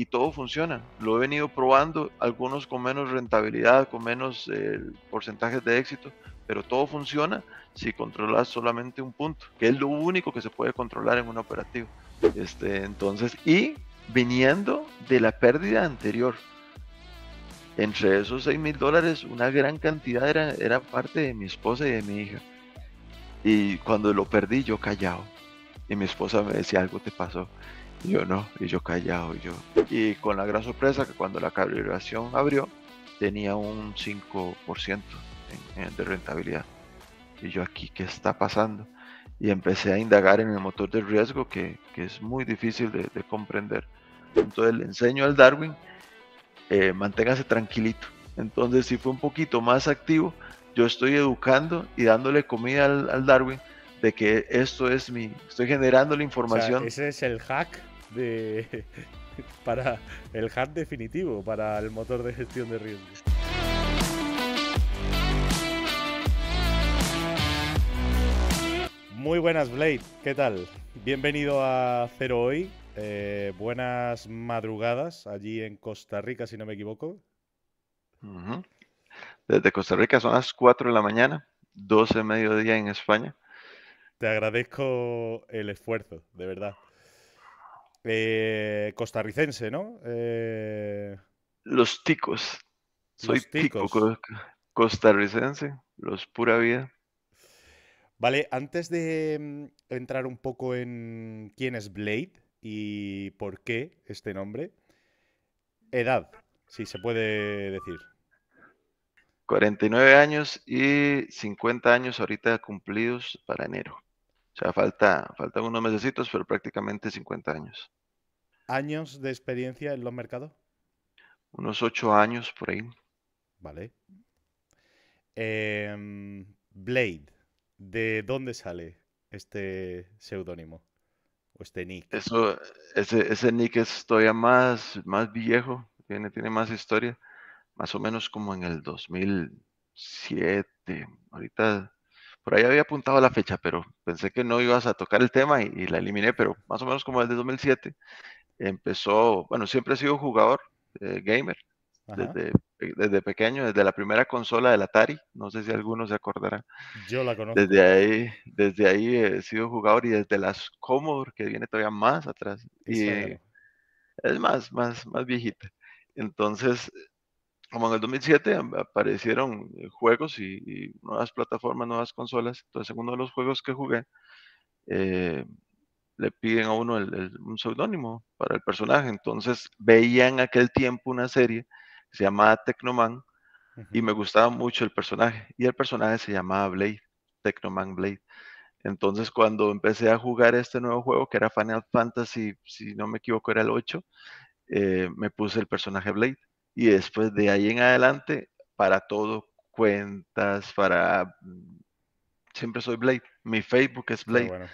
y todo funciona. Lo he venido probando, algunos con menos rentabilidad, con menos eh, porcentajes de éxito, pero todo funciona si controlas solamente un punto, que es lo único que se puede controlar en un operativo. Este, entonces, y viniendo de la pérdida anterior, entre esos 6 mil dólares, una gran cantidad era, era parte de mi esposa y de mi hija. Y cuando lo perdí, yo callado. Y mi esposa me decía, algo te pasó yo no, y yo callado, y yo. Y con la gran sorpresa que cuando la calibración abrió, tenía un 5% de rentabilidad. Y yo aquí, ¿qué está pasando? Y empecé a indagar en el motor de riesgo, que, es muy difícil de, comprender. Entonces le enseño al Darwin, eh, manténgase tranquilito. Entonces si fue un poquito más activo, yo estoy educando y dándole comida al, Darwin de que esto es mi, estoy generando la información. ese es el hack de para el hard definitivo para el motor de gestión de riesgos Muy buenas Blade, ¿qué tal? Bienvenido a Cero Hoy. Eh, buenas madrugadas allí en Costa Rica, si no me equivoco. Desde Costa Rica son las 4 de la mañana, 12 de mediodía en España. Te agradezco el esfuerzo, de verdad. Eh, costarricense, ¿no? Eh, los ticos. Soy tico costarricense, los pura vida. Vale, antes de mm, entrar un poco en quién es Blade y por qué este nombre, edad, si se puede decir. 49 años y 50 años ahorita cumplidos para enero. O sea, falta, faltan unos mesecitos, pero prácticamente 50 años. ¿Años de experiencia en los mercados? Unos ocho años por ahí. Vale. Em, Blade, ¿de dónde sale este seudónimo? O este nick. Eso, ese, ese, nick es todavía más, más viejo, tiene, tiene más historia. Más o menos como en el 2007. Ahorita por ahí había apuntado la fecha, pero pensé que no ibas a tocar el tema y, la eliminé, pero más o menos como desde 2007 empezó, bueno, siempre he sido jugador, eh, gamer, desde, eh, desde, pequeño, desde la primera consola del Atari, no sé si alguno se acordarán. Yo la conozco. Desde ahí, desde ahí he sido jugador y desde las Commodore, que viene todavía más atrás. Y, es más, más, más viejita. Entonces, como en el 2007 aparecieron eh, juegos y, nuevas plataformas, nuevas consolas. Entonces, en uno de los juegos que jugué, eh, le piden a uno un seudónimo para el personaje. Entonces, veía en aquel tiempo una serie que se llamaba Tecnoman y me gustaba mucho el personaje. Y el personaje se llamaba Blade, Tecnoman Blade. Entonces, cuando empecé a jugar este nuevo juego, que era Final Fantasy, si no me equivoco, era el 8, eh, me puse el personaje Blade y después de ahí en adelante, para todo, cuentas, para... Mm, siempre soy Blade, mi Facebook es Blade.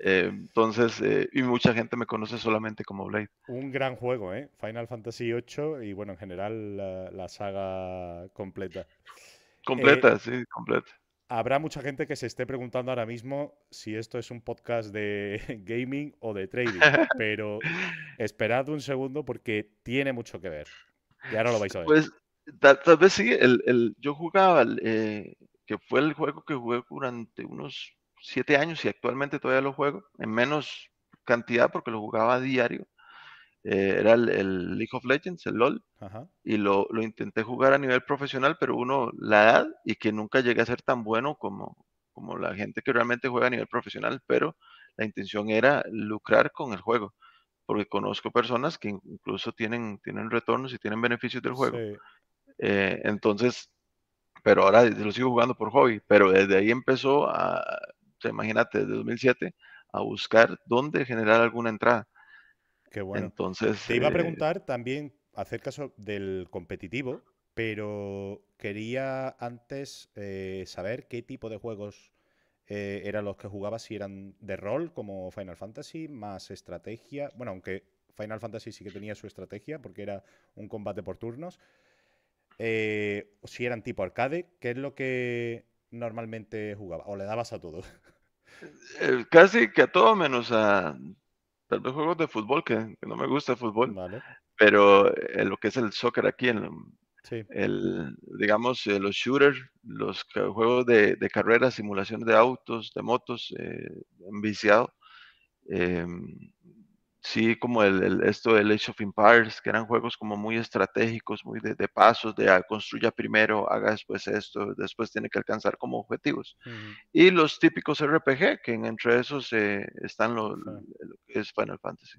Eh, entonces, eh, y mucha gente me conoce solamente como Blade. Un gran juego, ¿eh? Final Fantasy VIII y bueno, en general la, saga completa. Completa, eh, sí, completa. Habrá mucha gente que se esté preguntando ahora mismo si esto es un podcast de gaming o de trading, pero esperad un segundo porque tiene mucho que ver. Ya no lo vais a ver. Pues tal, vez sí, el, el yo jugaba, eh, que fue el juego que jugué durante unos siete años y actualmente todavía lo juego, en menos cantidad porque lo jugaba a diario. Eh, era el, League of Legends, el LOL, y lo, lo, intenté jugar a nivel profesional, pero uno, la edad, y que nunca llegué a ser tan bueno como, como la gente que realmente juega a nivel profesional, pero la intención era lucrar con el juego porque conozco personas que incluso tienen, tienen retornos y tienen beneficios del juego. Eh, entonces, pero ahora lo sigo jugando por hobby, pero desde ahí empezó a, imagínate, desde 2007, a buscar dónde generar alguna entrada. Qué bueno. Entonces, Te iba a eh, preguntar también acerca del competitivo, pero quería antes eh, saber qué tipo de juegos eh, eran los que jugaba si eran de rol, como Final Fantasy, más estrategia. Bueno, aunque Final Fantasy sí que tenía su estrategia, porque era un combate por turnos. Eh, si eran tipo arcade, ¿qué es lo que normalmente jugaba? ¿O le dabas a todos? Eh, casi que a todo menos a los juegos de fútbol, que, no me gusta el fútbol. Pero lo que es el soccer aquí en, Sí. El, digamos, eh, los shooters, los juegos de, de carreras, simulaciones de autos, de motos, eh, enviciado. Em, sí, como el, esto del Age of Empires, que eran juegos como muy estratégicos, muy de, pasos, de ah, construya primero, haga después esto, después tiene que alcanzar como objetivos. Y los típicos RPG, que entre esos eh, están los, lo que es Final Fantasy.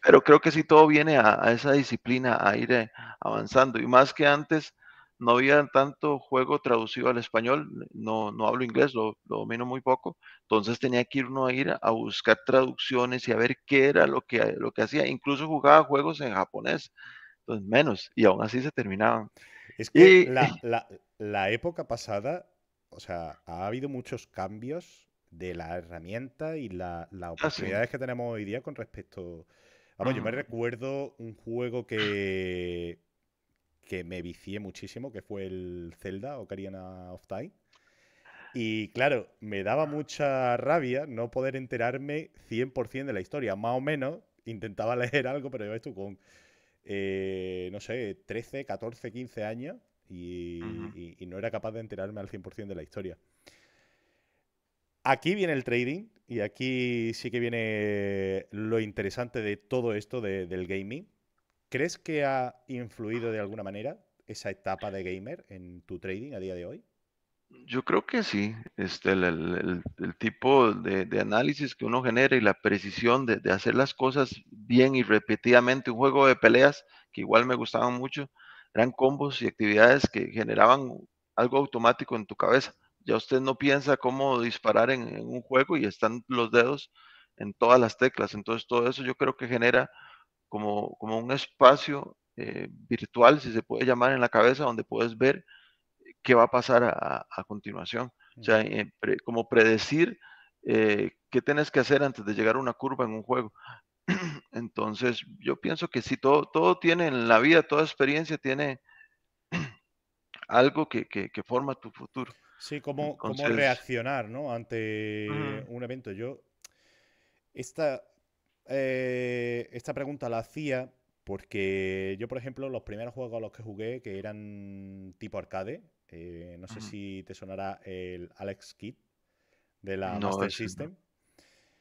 Pero creo que sí todo viene a, esa disciplina, a ir eh, avanzando. Y más que antes, no había tanto juego traducido al español, no, no hablo inglés, lo, domino muy poco, entonces tenía que ir uno a ir a buscar traducciones y a ver qué era lo que, lo que hacía, incluso jugaba juegos en japonés, entonces menos, y aún así se terminaban. Es que la, la, época pasada, o sea, ha habido muchos cambios de la herramienta y las ah, oportunidades que tenemos hoy día con respecto. Vamos, yo me mm. recuerdo un juego que, que me vicié muchísimo, que fue el Zelda Ocarina of Time. Y claro, me daba mucha rabia no poder enterarme 100% de la historia. Más o menos intentaba leer algo, pero yo estuve con, eh, no sé, 13, 14, 15 años y, y, no era capaz de enterarme al 100% de la historia. Aquí viene el trading y aquí sí que viene lo interesante de todo esto del gaming. ¿Crees que ha influido de alguna manera esa etapa de gamer en tu trading a día de hoy? Yo creo que sí. Este, el, tipo de, análisis que uno genera y la precisión de, de, hacer las cosas bien y repetidamente, un juego de peleas que igual me gustaban mucho, eran combos y actividades que generaban algo automático en tu cabeza. Ya usted no piensa cómo disparar en, un juego y están los dedos en todas las teclas. Entonces todo eso yo creo que genera como, un espacio eh, virtual, si se puede llamar, en la cabeza donde puedes ver qué va a pasar a, continuación. O sea, eh, como predecir eh, qué tienes que hacer antes de llegar a una curva en un juego. Entonces, yo pienso que si todo, todo tiene en la vida, toda experiencia tiene algo que, que forma tu futuro. Sí, cómo, reaccionar ¿no? ante un evento. Yo, esta, eh, esta pregunta la hacía porque yo, por ejemplo, los primeros juegos a los que jugué, que eran tipo arcade, eh, no sé si te sonará el Alex Kidd de la Master System.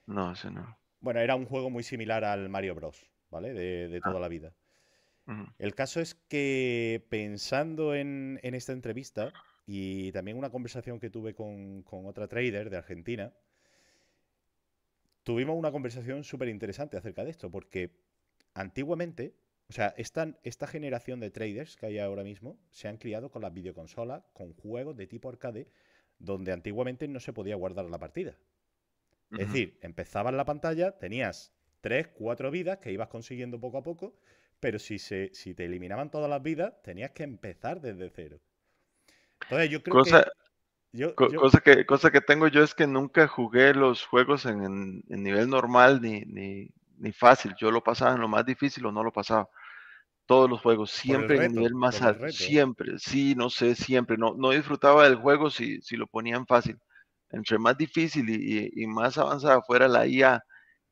No. no. no. Bueno, era un juego muy similar al Mario Bros, ¿vale? De, ah. toda la vida. El caso es que pensando en, en esta entrevista, y también una conversación que tuve con, otra trader de Argentina. Tuvimos una conversación súper interesante acerca de esto, porque antiguamente, o sea, esta, esta generación de traders que hay ahora mismo se han criado con las videoconsolas, con juegos de tipo arcade, donde antiguamente no se podía guardar la partida. Es decir, empezabas la pantalla, tenías tres, cuatro vidas que ibas consiguiendo poco a poco, pero si, se, si te eliminaban todas las vidas, tenías que empezar desde cero cosa, que. Cosa, que cosa que tengo yo es que nunca jugué los juegos en, nivel normal ni, ni, ni, fácil. Yo lo pasaba en lo más difícil o no lo pasaba. Todos los juegos, siempre en el nivel más alto. Siempre, sí, no sé, siempre. No, no disfrutaba del juego si, si lo ponían fácil. Entre más difícil y, y, más avanzada fuera la IA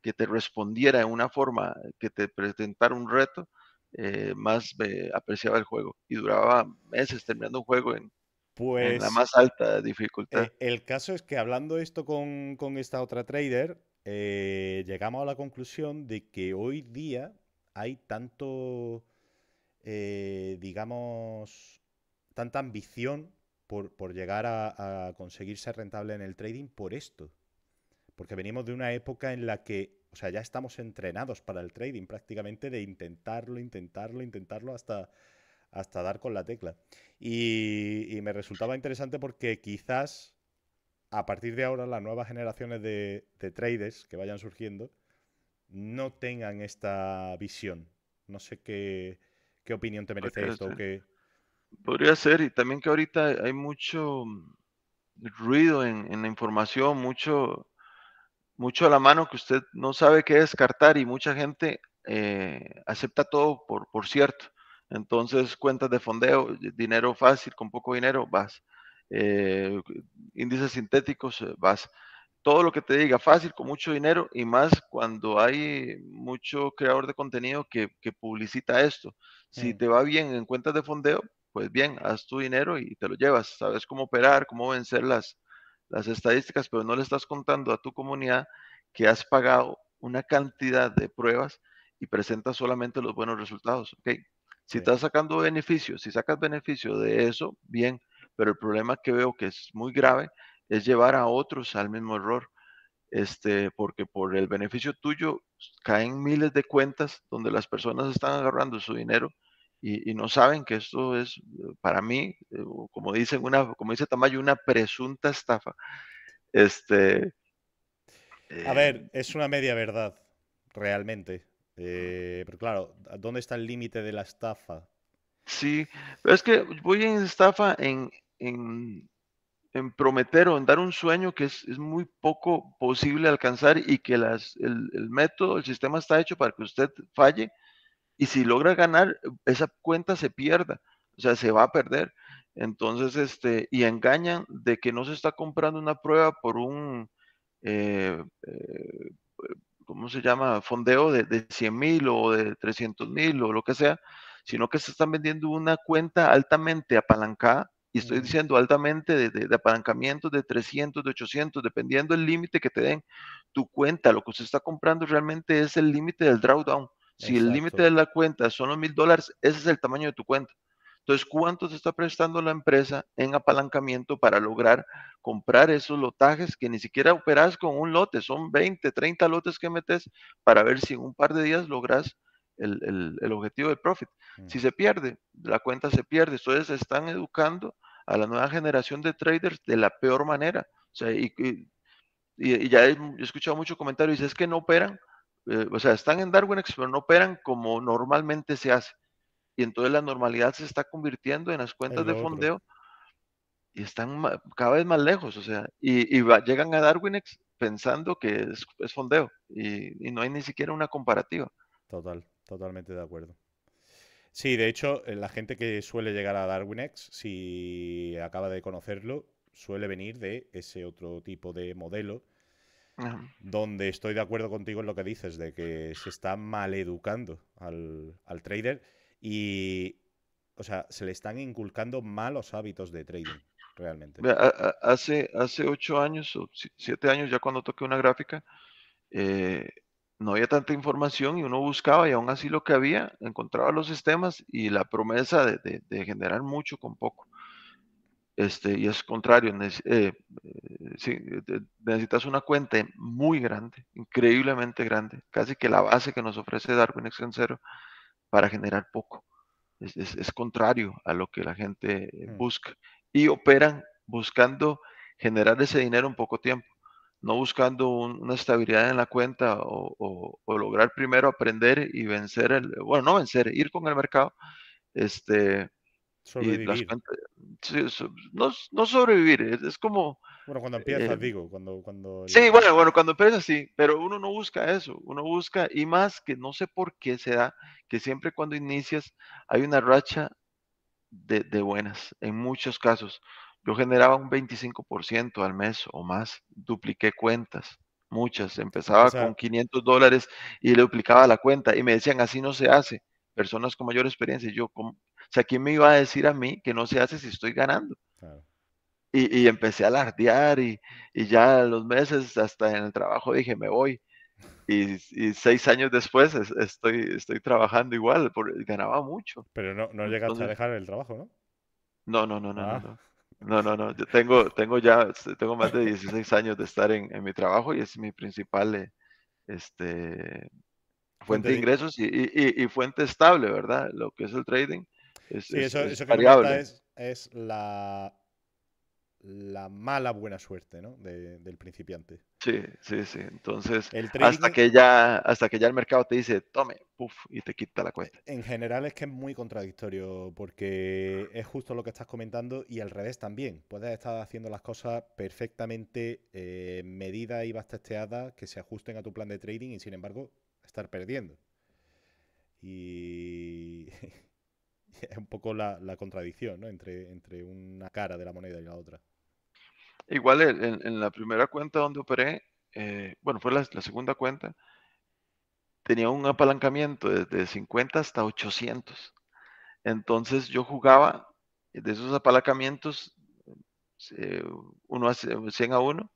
que te respondiera en una forma, que te presentara un reto, eh, más eh, apreciaba el juego y duraba meses terminando un juego en pues. la más alta dificultad. Eh, el caso es que hablando esto con, esta otra trader, eh, llegamos a la conclusión de que hoy día hay tanto, eh, digamos, tanta ambición por, llegar a, conseguir ser rentable en el trading por esto. Porque venimos de una época en la que o sea, ya estamos entrenados para el trading prácticamente de intentarlo, intentarlo, intentarlo hasta, hasta dar con la tecla. Y, me resultaba interesante porque quizás a partir de ahora las nuevas generaciones de, traders que vayan surgiendo no tengan esta visión. No sé qué, opinión te merece esto. Podría ser, y también que ahorita hay mucho ruido en, la información, mucho, mucho a la mano que usted no sabe qué descartar y mucha gente eh, acepta todo por cierto. Entonces, cuentas de fondeo, dinero fácil, con poco dinero, vas. Eh, índices sintéticos, eh, vas. Todo lo que te diga fácil, con mucho dinero y más cuando hay mucho creador de contenido que, publicita esto. Si te va bien en cuentas de fondeo, pues bien, haz tu dinero y te lo llevas. Sabes cómo operar, cómo vencer las, las estadísticas, pero no le estás contando a tu comunidad que has pagado una cantidad de pruebas y presentas solamente los buenos resultados. ¿okay? Si estás sacando beneficios, si sacas beneficio de eso, bien, pero el problema que veo que es muy grave es llevar a otros al mismo error, este, porque por el beneficio tuyo caen miles de cuentas donde las personas están agarrando su dinero y, no saben que esto es, eh, para mí, eh, como, dicen una, como dice Tamayo, una presunta estafa. Este, a eh, ver, es una media verdad, realmente. Eh, pero claro, ¿dónde está el límite de la estafa? Sí, es que voy en estafa en, prometer o en dar un sueño que es, muy poco posible alcanzar y que las, el, método, el sistema está hecho para que usted falle y si logra ganar, esa cuenta se pierda, o sea, se va a perder. Entonces, este, y engañan de que no se está comprando una prueba por un, eh, eh, ¿cómo se llama? Fondeo de, 100 mil o de 300 mil o lo que sea, sino que se están vendiendo una cuenta altamente apalancada, y estoy diciendo altamente de, apalancamiento de 300, de 800, dependiendo del límite que te den tu cuenta, lo que se está comprando realmente es el límite del drawdown. Si el límite de la cuenta son los mil dólares, ese es el tamaño de tu cuenta. Entonces, ¿cuánto se está prestando la empresa en apalancamiento para lograr comprar esos lotajes que ni siquiera operas con un lote? Son 20, 30 lotes que metes para ver si en un par de días logras el, objetivo de profit. Mm. Si se pierde, la cuenta se pierde. Entonces, están educando a la nueva generación de traders de la peor manera. y, ya he escuchado muchos comentarios, dice, es que no operan, eh, o sea, están en X, pero no operan como normalmente se hace y entonces la normalidad se está convirtiendo en las cuentas de fondeo y están cada vez más lejos, o sea, y, llegan a Darwinex pensando que es, fondeo y, no hay ni siquiera una comparativa. Total, totalmente de acuerdo. Sí, de hecho, eh, la gente que suele llegar a Darwinex, si acaba de conocerlo, suele venir de ese otro tipo de modelo, donde estoy de acuerdo contigo en lo que dices, de que se está maleducando al, al trader y, o sea, se le están inculcando malos hábitos de trading, realmente. Hace, hace ocho años o siete años, ya cuando toqué una gráfica, eh, no había tanta información y uno buscaba y aún así lo que había, encontraba los sistemas y la promesa de, generar mucho con poco. Este, y es contrario, eh, eh, necesitas una cuenta muy grande, increíblemente grande, casi que la base que nos ofrece Darwin X cero para generar poco. Es, contrario a lo que la gente eh, mm. busca. Y operan buscando generar ese dinero en poco tiempo, no buscando una estabilidad en la cuenta o, lograr primero aprender y vencer, el, bueno, no vencer, ir con el mercado, este, no, sobrevivir, es, como... Bueno, cuando eh, empiezas, eh, digo, cuando... cuando sí, bueno, bueno, cuando empiezas, sí, pero uno no busca eso, uno busca, y más que no sé por qué se da, que siempre cuando inicias hay una racha de, buenas, en muchos casos. Yo generaba un 25% al mes o más, dupliqué cuentas, muchas, empezaba con 500 dólares y le duplicaba la cuenta y me decían, así no se hace personas con mayor experiencia. Yo, sea, ¿quién me iba a decir a mí que no se hace si estoy ganando? Y, empecé a alardear y, ya los meses hasta en el trabajo dije, me voy. Y, seis años después estoy, estoy trabajando igual, ganaba mucho. Pero no, no llegaste a dejar el trabajo, ¿no? No, no, no, ah. no. no. No, no, Yo tengo, tengo ya, tengo más de 16 años de estar en, en mi trabajo y es mi principal eh, este, fuente de ingresos y, fuente estable, ¿verdad? Lo que es el trading. Es, eso, es, Es, la, mala buena suerte ¿no? del principiante. Sí, sí, sí. Entonces, hasta, que ya, hasta que ya el mercado te dice, tome, puff, y te quita la cuenta. En general es que es muy contradictorio porque es justo lo que estás comentando y al revés también. Puedes estar haciendo las cosas perfectamente eh, medidas y bastanteadas que se ajusten a tu plan de trading y sin embargo estar perdiendo. Y es un poco la, contradicción ¿no? entre, entre una cara de la moneda y la otra. Igual en, la primera cuenta donde operé, eh, bueno, fue la, segunda cuenta, tenía un apalancamiento desde 50 hasta 800. Entonces yo jugaba de esos apalancamientos eh, uno hace 100 a 1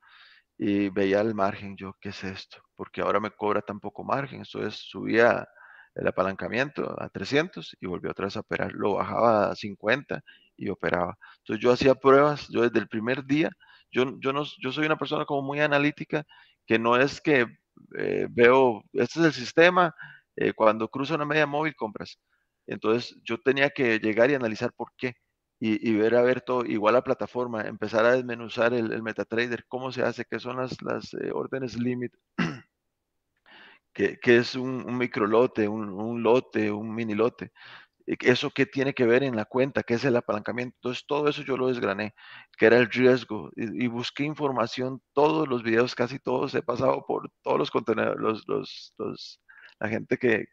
y veía el margen. Yo, ¿qué es esto? porque ahora me cobra tan poco margen. Entonces subía el apalancamiento a 300 y volvió otra vez a operar. Lo bajaba a 50 y operaba. Entonces yo hacía pruebas, yo desde el primer día, yo, yo, no, yo soy una persona como muy analítica, que no es que eh, veo, este es el sistema, eh, cuando cruza una media móvil compras. Entonces yo tenía que llegar y analizar por qué. Y, ver a ver todo, igual la plataforma, empezar a desmenuzar el, MetaTrader, cómo se hace, qué son las, las eh, órdenes límite, que, es un, micro lote, un, lote, un mini lote. E, ¿Eso qué tiene que ver en la cuenta? ¿Qué es el apalancamiento? Entonces, todo eso yo lo desgrané, que era el riesgo. Y, busqué información, todos los videos, casi todos, he pasado por todos los contenedores, los, la gente que,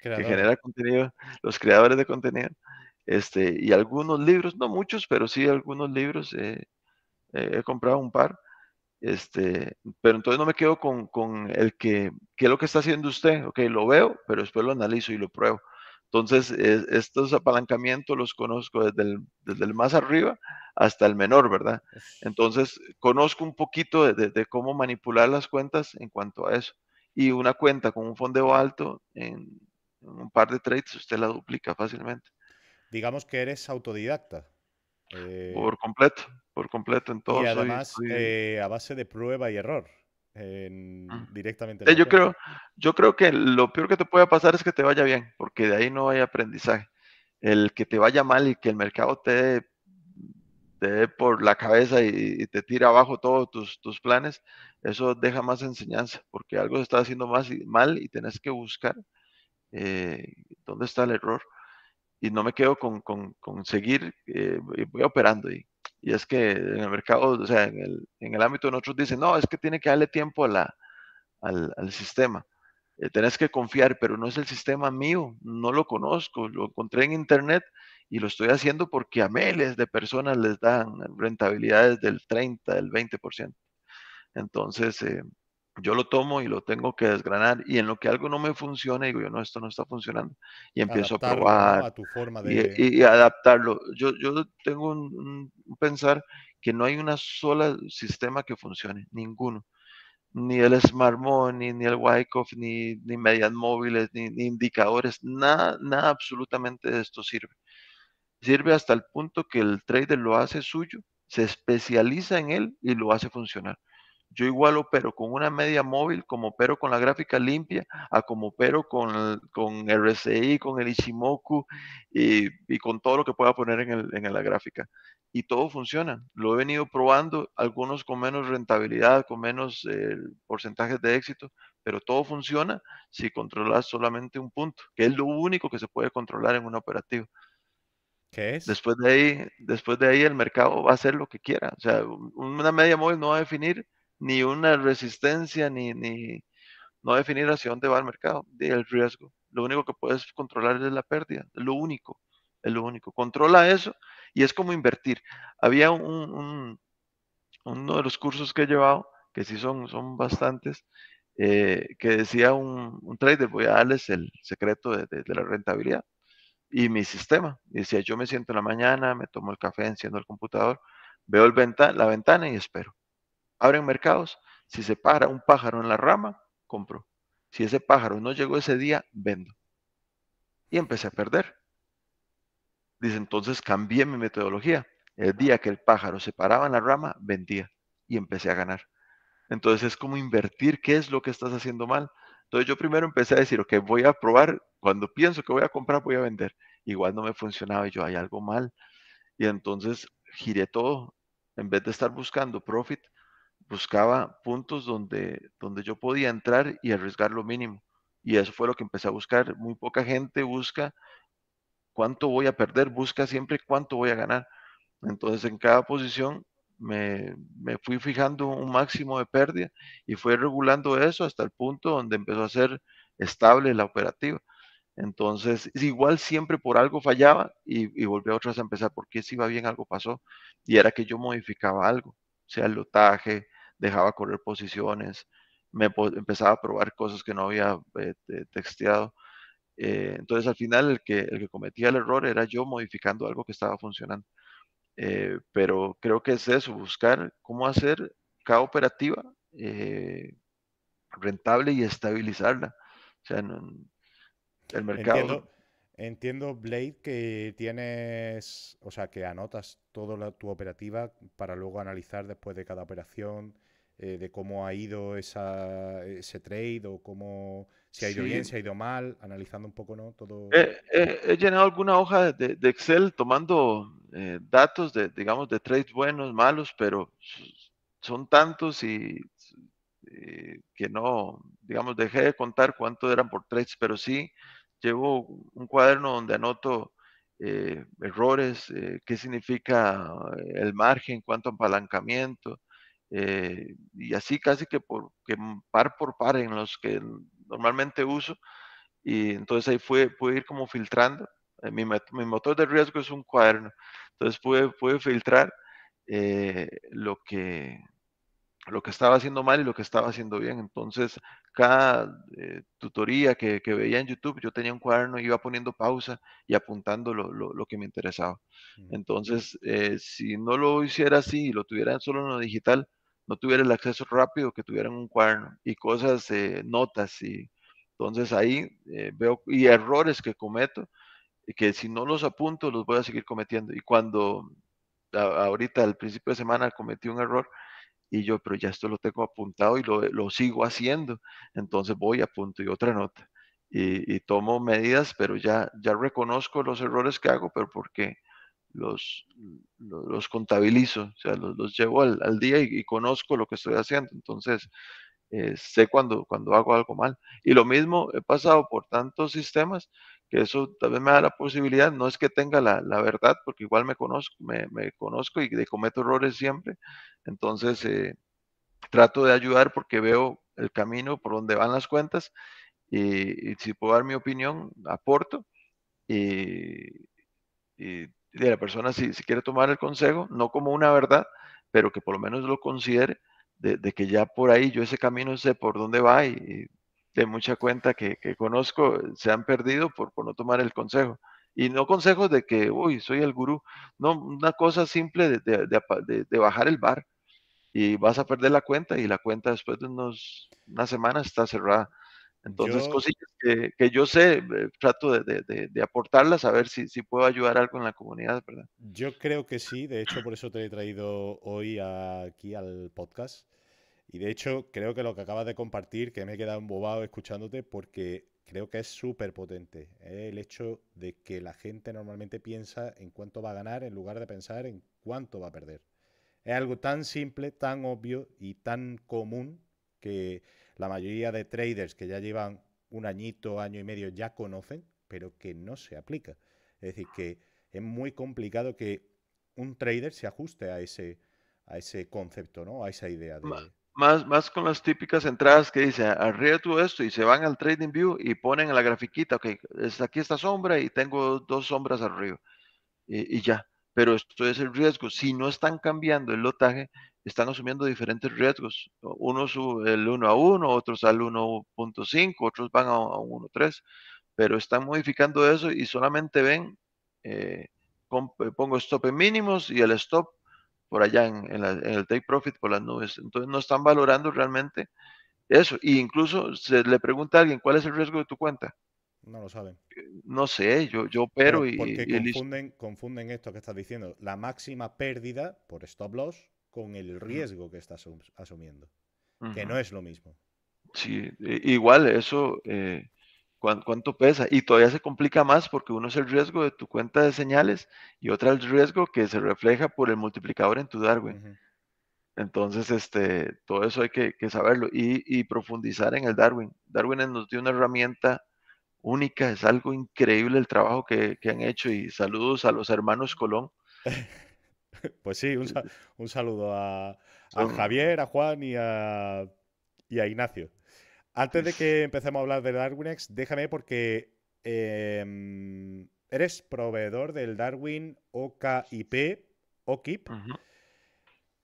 genera contenido, los creadores de contenido. Este, y algunos libros, no muchos, pero sí algunos libros. Eh, he comprado un par este, pero entonces no me quedo con, el que, ¿qué es lo que está haciendo usted? Ok, lo veo, pero después lo analizo y lo pruebo. Entonces, estos apalancamientos los conozco desde el, desde el, más arriba hasta el menor, ¿verdad? Entonces, conozco un poquito de, cómo manipular las cuentas en cuanto a eso. Y una cuenta con un fondeo alto, en un par de trades, usted la duplica fácilmente. Digamos que eres autodidacta. Eh, por completo, por completo en todo. Y además eh, a base de prueba y error. directamente. yo, creo, yo creo que lo peor que te puede pasar es que te vaya bien, porque de ahí no hay aprendizaje. El que te vaya mal y que el mercado te dé, te por la cabeza y, te tira abajo todos tus, planes, eso deja más enseñanza, porque algo se está haciendo más, mal y tenés que buscar eh, dónde está el error y no me quedo con, con, con seguir, eh, voy operando. Y, y, es que en el mercado, o sea, en el, en el ámbito de nosotros dicen, no, es que tiene que darle tiempo a la, al, al, sistema. Eh, tenés que confiar, pero no es el sistema mío, no lo conozco, lo encontré en internet y lo estoy haciendo porque a miles de personas les dan rentabilidades del 30, del 20%. Entonces, eh, yo lo tomo y lo tengo que desgranar y en lo que algo no me funciona, digo yo, no, esto no está funcionando y empiezo a probar y, adaptarlo. Yo, yo tengo un, pensar que no hay una sola sistema que funcione, ninguno. Ni el Smart Money, ni el Wyckoff, ni, ni medias móviles, ni, ni, indicadores, nada, nada absolutamente de esto sirve. Sirve hasta el punto que el trader lo hace suyo, se especializa en él y lo hace funcionar yo igual opero con una media móvil, como opero con la gráfica limpia, a como opero con, el, con RSI, con el Ishimoku y, con todo lo que pueda poner en, la gráfica. Y todo funciona. Lo he venido probando, algunos con menos rentabilidad, con menos eh, porcentajes de éxito, pero todo funciona si controlas solamente un punto, que es lo único que se puede controlar en un operativo. ¿Qué Después de ahí, después de ahí el mercado va a hacer lo que quiera. O sea, una media móvil no va a definir ni una resistencia, ni, ni no definir hacia dónde va el mercado, el riesgo. Lo único que puedes controlar es la pérdida, lo único, es lo único. Controla eso y es como invertir. Había un, uno de los cursos que he llevado, que sí son, son bastantes, eh, que decía un, trader, voy a darles el secreto de, la rentabilidad y mi sistema. Y decía, yo me siento en la mañana, me tomo el café, enciendo el computador, veo el venta la ventana y espero abren mercados. Si se para un pájaro en la rama, compro. Si ese pájaro no llegó ese día, vendo. Y empecé a perder. Dice, entonces cambié mi metodología. El día que el pájaro se paraba en la rama, vendía y empecé a ganar. Entonces es como invertir qué es lo que estás haciendo mal. Entonces yo primero empecé a decir, ok, voy a probar, cuando pienso que voy a comprar, voy a vender. Igual no me funcionaba y yo, hay algo mal. Y entonces giré todo. En vez de estar buscando profit, buscaba puntos donde, donde yo podía entrar y arriesgar lo mínimo. Y eso fue lo que empecé a buscar. Muy poca gente busca cuánto voy a perder, busca siempre cuánto voy a ganar. Entonces en cada posición me, me fui fijando un máximo de pérdida y fui regulando eso hasta el punto donde empezó a ser estable la operativa. Entonces, igual siempre por algo fallaba y, volví a otras a empezar porque si iba bien algo pasó y era que yo modificaba algo, sea el lotaje, dejaba correr posiciones, me empezaba a probar cosas que no había eh, testeado, texteado. Eh, entonces al final el que, el que cometía el error era yo modificando algo que estaba funcionando. Eh, pero creo que es eso, buscar cómo hacer cada operativa rentable y estabilizarla. O sea, el mercado... Entiendo. Blade, que tienes, o sea, que anotas toda la, tu operativa para luego analizar después de cada operación eh, de cómo ha ido ese trade o cómo si ha ido bien, si ha ido mal, analizando un poco ¿no? todo. Eh, eh, he llenado alguna hoja de, de Excel tomando datos de, digamos, de trades buenos, malos, pero son tantos y que no, digamos, dejé de contar cuánto eran por trades, pero sí llevo un cuaderno donde anoto errores, qué significa el margen, cuánto apalancamiento, eh, y así casi que, por, que par por par en los que normalmente uso. Y entonces ahí fue, pude ir como filtrando. Eh, mi, mi, motor de riesgo es un cuaderno. Entonces pude, pude filtrar eh, lo, que, lo que estaba haciendo mal y lo que estaba haciendo bien. Entonces cada tutoría que, que, veía en YouTube, yo tenía un cuaderno, iba poniendo pausa y apuntando lo, lo, lo que me interesaba. Mm. Entonces, si no lo hiciera así y lo tuviera solo en lo digital, no tuviera el acceso rápido que tuvieran un cuaderno y cosas, eh, notas y entonces ahí eh, veo y errores que cometo y que si no los apunto los voy a seguir cometiendo y cuando ahorita al principio de semana cometí un error y yo pero ya esto lo tengo apuntado y lo, sigo haciendo entonces voy apunto y otra nota y, tomo medidas pero ya ya reconozco los errores que hago pero por qué los, los, contabilizo, o sea, los, los llevo al, día y, conozco lo que estoy haciendo. Entonces, eh, sé cuando, cuando hago algo mal. Y lo mismo, he pasado por tantos sistemas que eso también me da la posibilidad, no es que tenga la, la verdad, porque igual me conozco, me, me conozco y de cometo errores siempre. Entonces, eh, trato de ayudar porque veo el camino por donde van las cuentas y, si puedo dar mi opinión, aporto. y de la persona si, quiere tomar el consejo, no como una verdad, pero que por lo menos lo considere, de, que ya por ahí yo ese camino sé por dónde va y, de mucha cuenta que, que, conozco se han perdido por, no tomar el consejo. Y no consejos de que, uy, soy el gurú, no, una cosa simple de, de bajar el bar y vas a perder la cuenta y la cuenta después de unos, una semana está cerrada. Entonces, cosillas que, yo sé, eh, trato de, aportarlas a ver si, puedo ayudar algo en la comunidad, ¿verdad? Yo creo que sí, de hecho por eso te he traído hoy aquí al podcast. Y de hecho creo que lo que acabas de compartir, que me he quedado embobado escuchándote, porque creo que es súper potente. Eh, el hecho de que la gente normalmente piensa en cuánto va a ganar en lugar de pensar en cuánto va a perder. Es algo tan simple, tan obvio y tan común que la mayoría de traders que ya llevan un añito, año y medio, ya conocen, pero que no se aplica. Es decir, que es muy complicado que un trader se ajuste a ese, a ese concepto, ¿no? A esa idea de... Más, más con las típicas entradas que dice, arriba tú esto y se van al trading view y ponen en la grafiquita, ok, aquí esta sombra y tengo dos sombras arriba y ya pero esto es el riesgo. Si no están cambiando el lotaje, están asumiendo diferentes riesgos. Unos el 1 a 1, otros al 1.5, otros van a, 1.3, pero están modificando eso y solamente ven, eh, eh, pongo stop en mínimos y el stop por allá en, el take profit por las nubes. Entonces no están valorando realmente eso. Y e incluso se le pregunta a alguien, ¿cuál es el riesgo de tu cuenta? No lo saben. No sé, yo, yo pero, y. Porque confunden, confunden esto que estás diciendo, la máxima pérdida por stop loss con el riesgo que estás asumiendo, que no es lo mismo. Sí, e, igual eso, eh, ¿cuánto pesa? Y todavía se complica más porque uno es el riesgo de tu cuenta de señales y otra el riesgo que se refleja por el multiplicador en tu Darwin. Entonces, este, todo eso hay que, saberlo y, y, profundizar en el Darwin. Darwin nos dio una herramienta única, es algo increíble el trabajo que, han hecho y saludos a los hermanos Colón. Pues sí, un, eh, saludo a, Javier, a Juan y a, Ignacio. Antes de que empecemos a hablar de Darwinex, déjame porque em, eres proveedor del Darwin OKIP, OKIP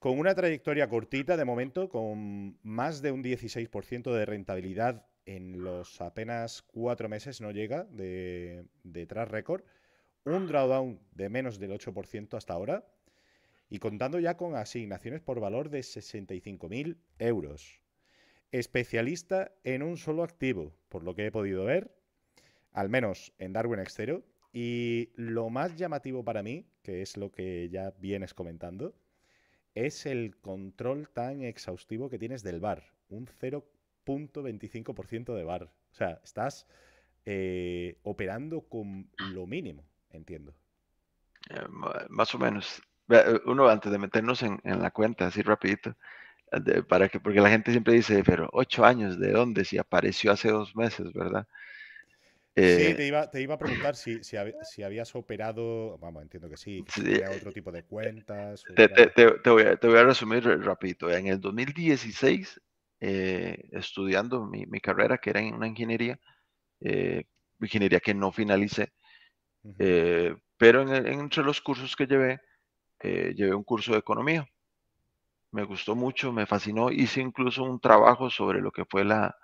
con una trayectoria cortita de momento, con más de un 16% de rentabilidad en los apenas cuatro meses, no llega, de, de Un drawdown de menos del 8% hasta ahora. Y contando ya con asignaciones por valor de 65.000 euros. Especialista en un solo activo, por lo que he podido ver, al menos en Darwin X0. Y lo más llamativo para mí, que es lo que ya vienes comentando, es el control tan exhaustivo que tienes del bar. Un 0 25% de bar. O sea, estás eh, operando con lo mínimo, entiendo. Eh, más o menos. Eh, uno antes de meternos en, la cuenta, así rapidito, para que, porque la gente siempre dice, pero ocho años, ¿de dónde? Si apareció hace dos meses, ¿verdad? sí, te iba, a preguntar si, habías operado, vamos, entiendo que sí, otro tipo de cuentas. Te, voy a, te, voy a, resumir rapidito. En el 2016 eh, estudiando mi, carrera, que era en una ingeniería, eh, ingeniería que no finalicé, eh, pero entre los cursos que llevé, llevé un curso de economía. Me gustó mucho, me fascinó, hice incluso un trabajo sobre lo que fue la,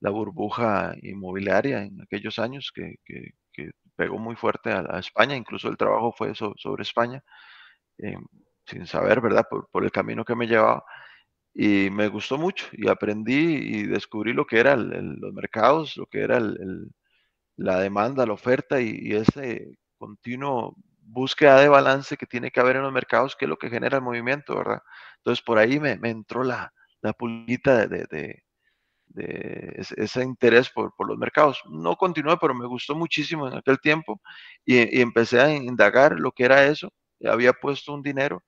la burbuja inmobiliaria en aquellos años que, pegó muy fuerte a, España, incluso el trabajo fue sobre España, sin saber, ¿verdad?, por el camino que me llevaba y me gustó mucho y aprendí y descubrí lo que eran los mercados, lo que era la demanda, la oferta y, ese continuo búsqueda de balance que tiene que haber en los mercados, que es lo que genera el movimiento, ¿verdad? Entonces por ahí me, entró la, la pulita de, ese, interés por, los mercados. No continué, pero me gustó muchísimo en aquel tiempo y, y, empecé a indagar lo que era eso. Había puesto un dinero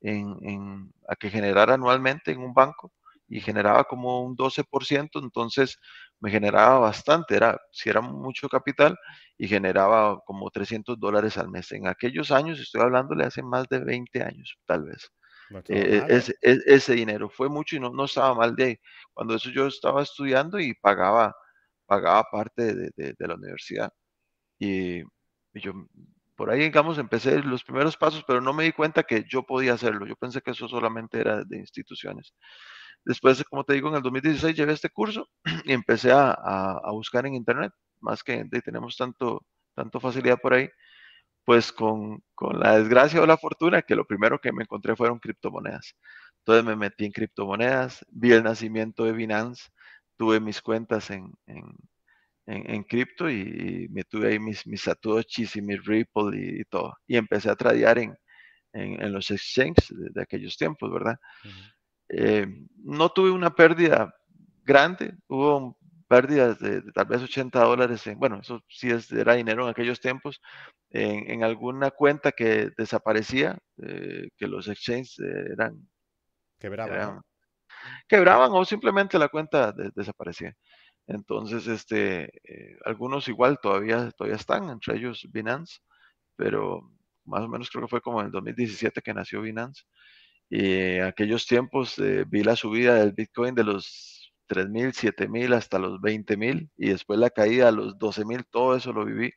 en, a que generara anualmente en un banco y generaba como un 12%, entonces me generaba bastante, era, si era mucho capital y generaba como 300 dólares al mes. En aquellos años, estoy hablando de hace más de 20 años, tal vez. Eh, ¿eh? ese, dinero fue mucho y no, no estaba mal de cuando eso yo estaba estudiando y pagaba pagaba parte de, la universidad y yo por ahí, digamos, empecé los primeros pasos, pero no me di cuenta que yo podía hacerlo. Yo pensé que eso solamente era de instituciones. Después, como te digo, en el 2016 llevé este curso y empecé a, buscar en internet, más que tenemos tanto, tanto facilidad por ahí, pues con, la desgracia o la fortuna, que lo primero que me encontré fueron criptomonedas. Entonces me metí en criptomonedas, vi el nacimiento de Binance, tuve mis cuentas en, en, en, cripto y, me tuve ahí mis, mis Satoshis y mis Ripple y, todo. Y empecé a tradear en, en, los exchanges de, aquellos tiempos, ¿verdad? Eh, no tuve una pérdida grande, hubo pérdidas de, tal vez 80 dólares, bueno, eso sí era dinero en aquellos tiempos, en, en alguna cuenta que desaparecía, eh, que los exchanges eh, eran... Quebraban. quebraban o simplemente la cuenta desaparecía. Entonces, este, eh, algunos igual todavía, todavía están, entre ellos Binance, pero más o menos creo que fue como en el 2017 que nació Binance. Y en aquellos tiempos eh, vi la subida del Bitcoin de los 3.000, 7.000 hasta los 20.000 y después la caída a los 12.000, todo eso lo viví.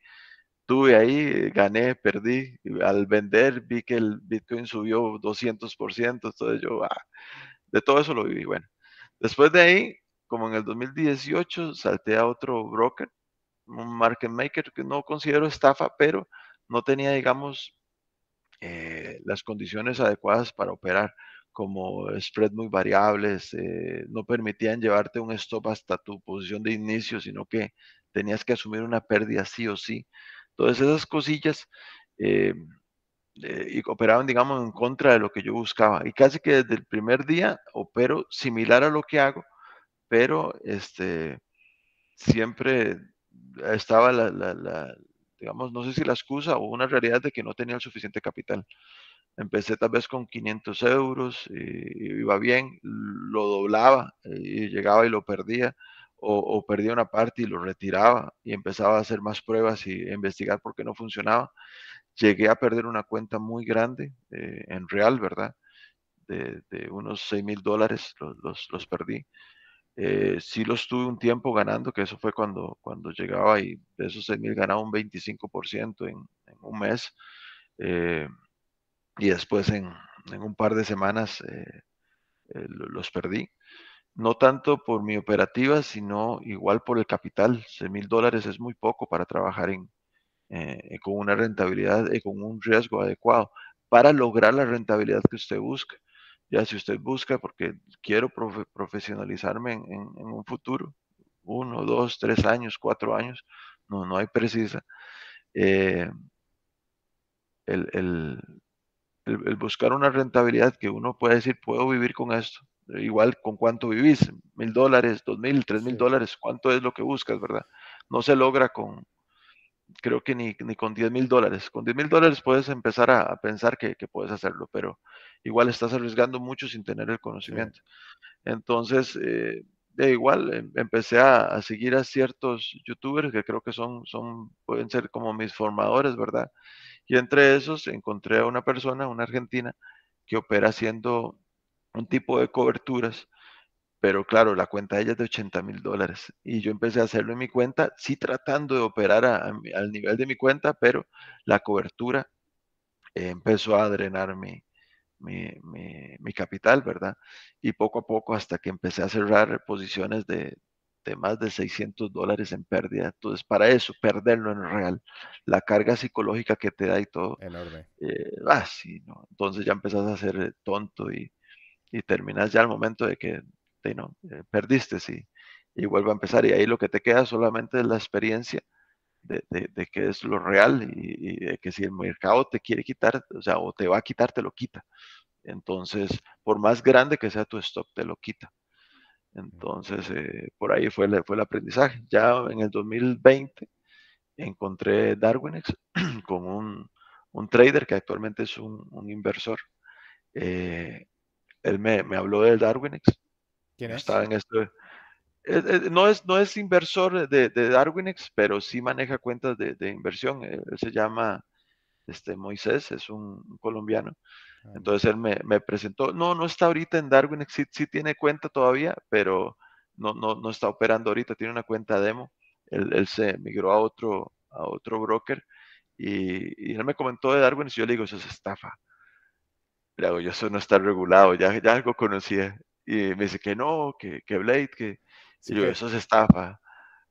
Tuve ahí, gané, perdí. Al vender vi que el Bitcoin subió 200%, entonces yo, ah, de todo eso lo viví. Bueno, después de ahí como en el 2018 salté a otro broker, un market maker que no considero estafa, pero no tenía, digamos, eh, las condiciones adecuadas para operar, como spread muy variables, eh, no permitían llevarte un stop hasta tu posición de inicio, sino que tenías que asumir una pérdida sí o sí. Entonces esas cosillas eh, y operaban, digamos, en contra de lo que yo buscaba. Y casi que desde el primer día opero similar a lo que hago, pero este, siempre estaba la, digamos, no sé si la excusa o una realidad de que no tenía el suficiente capital. Empecé tal vez con 500 euros y, iba bien, lo doblaba y llegaba y lo perdía. O, perdía una parte y lo retiraba y empezaba a hacer más pruebas y investigar por qué no funcionaba. Llegué a perder una cuenta muy grande eh, en real, ¿verdad? De, unos 6 mil dólares los, los, los, perdí. Eh, sí lo estuve un tiempo ganando, que eso fue cuando, cuando llegaba y de esos 6 mil ganaba un 25% en, un mes. Eh, y después en, en, un par de semanas eh, los perdí. No tanto por mi operativa, sino igual por el capital. 6 mil dólares es muy poco para trabajar en, con una rentabilidad, y con un riesgo adecuado, para lograr la rentabilidad que usted busca. Ya si usted busca, porque quiero profesionalizarme en, un futuro, uno, dos, tres años, cuatro años, no, no hay precisa. Eh, el, el, el, buscar una rentabilidad que uno pueda decir, puedo vivir con esto. Igual, ¿con cuánto vivís? ¿Mil dólares, dos mil, tres mil dólares? ¿Cuánto es lo que buscas, verdad? No se logra con, creo que ni, con 10 mil dólares. Con 10 mil dólares puedes empezar a, pensar que, puedes hacerlo, pero igual estás arriesgando mucho sin tener el conocimiento. Entonces, eh, de igual, em, empecé a, seguir a ciertos youtubers que creo que son, son, pueden ser como mis formadores, ¿verdad? Y entre esos encontré a una persona, una argentina, que opera haciendo un tipo de coberturas pero claro, la cuenta de ella es de 80 mil dólares y yo empecé a hacerlo en mi cuenta, sí tratando de operar a, al nivel de mi cuenta, pero la cobertura empezó a drenar mi, mi, mi, capital, ¿verdad? Y poco a poco hasta que empecé a cerrar posiciones de, de más de 600 dólares en pérdida. Entonces, para eso, perderlo en real, la carga psicológica que te da y todo. Enorme. Eh, ah, ¿no? Entonces ya empezás a ser eh, tonto y, y terminas ya al momento de que y no, eh, perdiste sí, y vuelve a empezar. Y ahí lo que te queda solamente es la experiencia de, que es lo real y, de que si el mercado te quiere quitar, o sea, o te va a quitar, te lo quita. Entonces, por más grande que sea tu stock, te lo quita. Entonces, eh, por ahí fue, fue el aprendizaje. Ya en el 2020 encontré Darwinex con un, trader que actualmente es un, inversor. Eh, él me, me, habló del Darwinex en eh, eh, no, es, no es inversor de, de Darwinex, pero sí maneja cuentas de, inversión. Eh, él se llama este, Moisés, es un, colombiano. Ah, Entonces él me, presentó, no, no está ahorita en darwin sí, tiene cuenta todavía, pero no, no, está operando ahorita, tiene una cuenta demo. Él, se migró a otro, a otro broker y, él me comentó de Darwin. y yo le digo, eso es estafa. Le digo, yo eso no está regulado, ya, ya algo conocía. Y me dice que no, que, que Blade, que eso es estafa.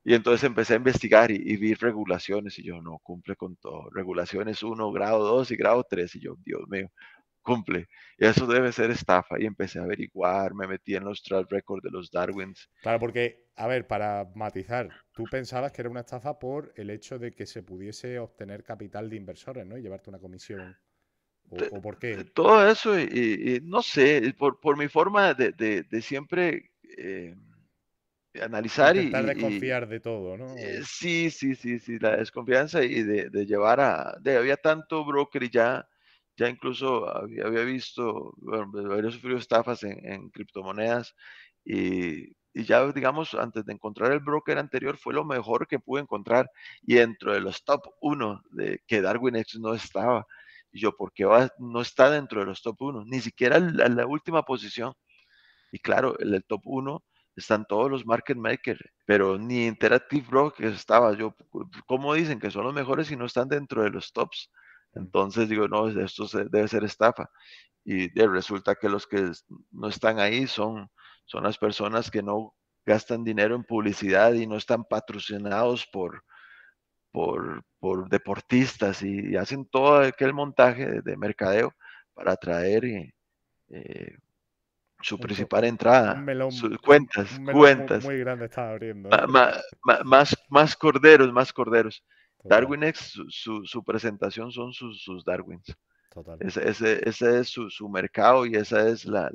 Y entonces empecé a investigar y, vi regulaciones y yo, no, cumple con todo. Regulaciones 1, grado 2 y grado 3. Y yo, Dios mío, cumple. Eso debe ser estafa. Y empecé a averiguar, me metí en los track record de los Darwins. Claro, porque, a ver, para matizar, tú pensabas que era una estafa por el hecho de que se pudiese obtener capital de inversores, ¿no? Y llevarte una comisión. Todo eso, y, no sé, por, mi forma de, siempre eh, analizar y... desconfiar de todo, ¿no? Eh, eh. sí, sí, sí, sí, la desconfianza y de, llevar a... había tanto broker y ya, ya incluso había, visto, bueno, pues, había sufrido estafas en, criptomonedas y ya digamos, antes de encontrar el broker anterior fue lo mejor que pude encontrar y dentro de los top 1 de que Darwinex no estaba. Y yo, ¿por qué no está dentro de los top 1? Ni siquiera en la última posición. Y claro, en el top 1 están todos los market makers, pero ni Interactive Brokers estaba yo. ¿Cómo dicen que son los mejores si no están dentro de los tops? Entonces digo, no, esto debe ser estafa. Y resulta que los que no están ahí son, son las personas que no gastan dinero en publicidad y no están patrocinados por, por, deportistas y, hacen todo aquel montaje de, mercadeo para atraer eh, eh, su principal entrada, sus cuentas, cuentas. más, más corderos, más corderos. Darwin X, su, su, presentación son sus, Darwins. Ese, es su, mercado y esa es la,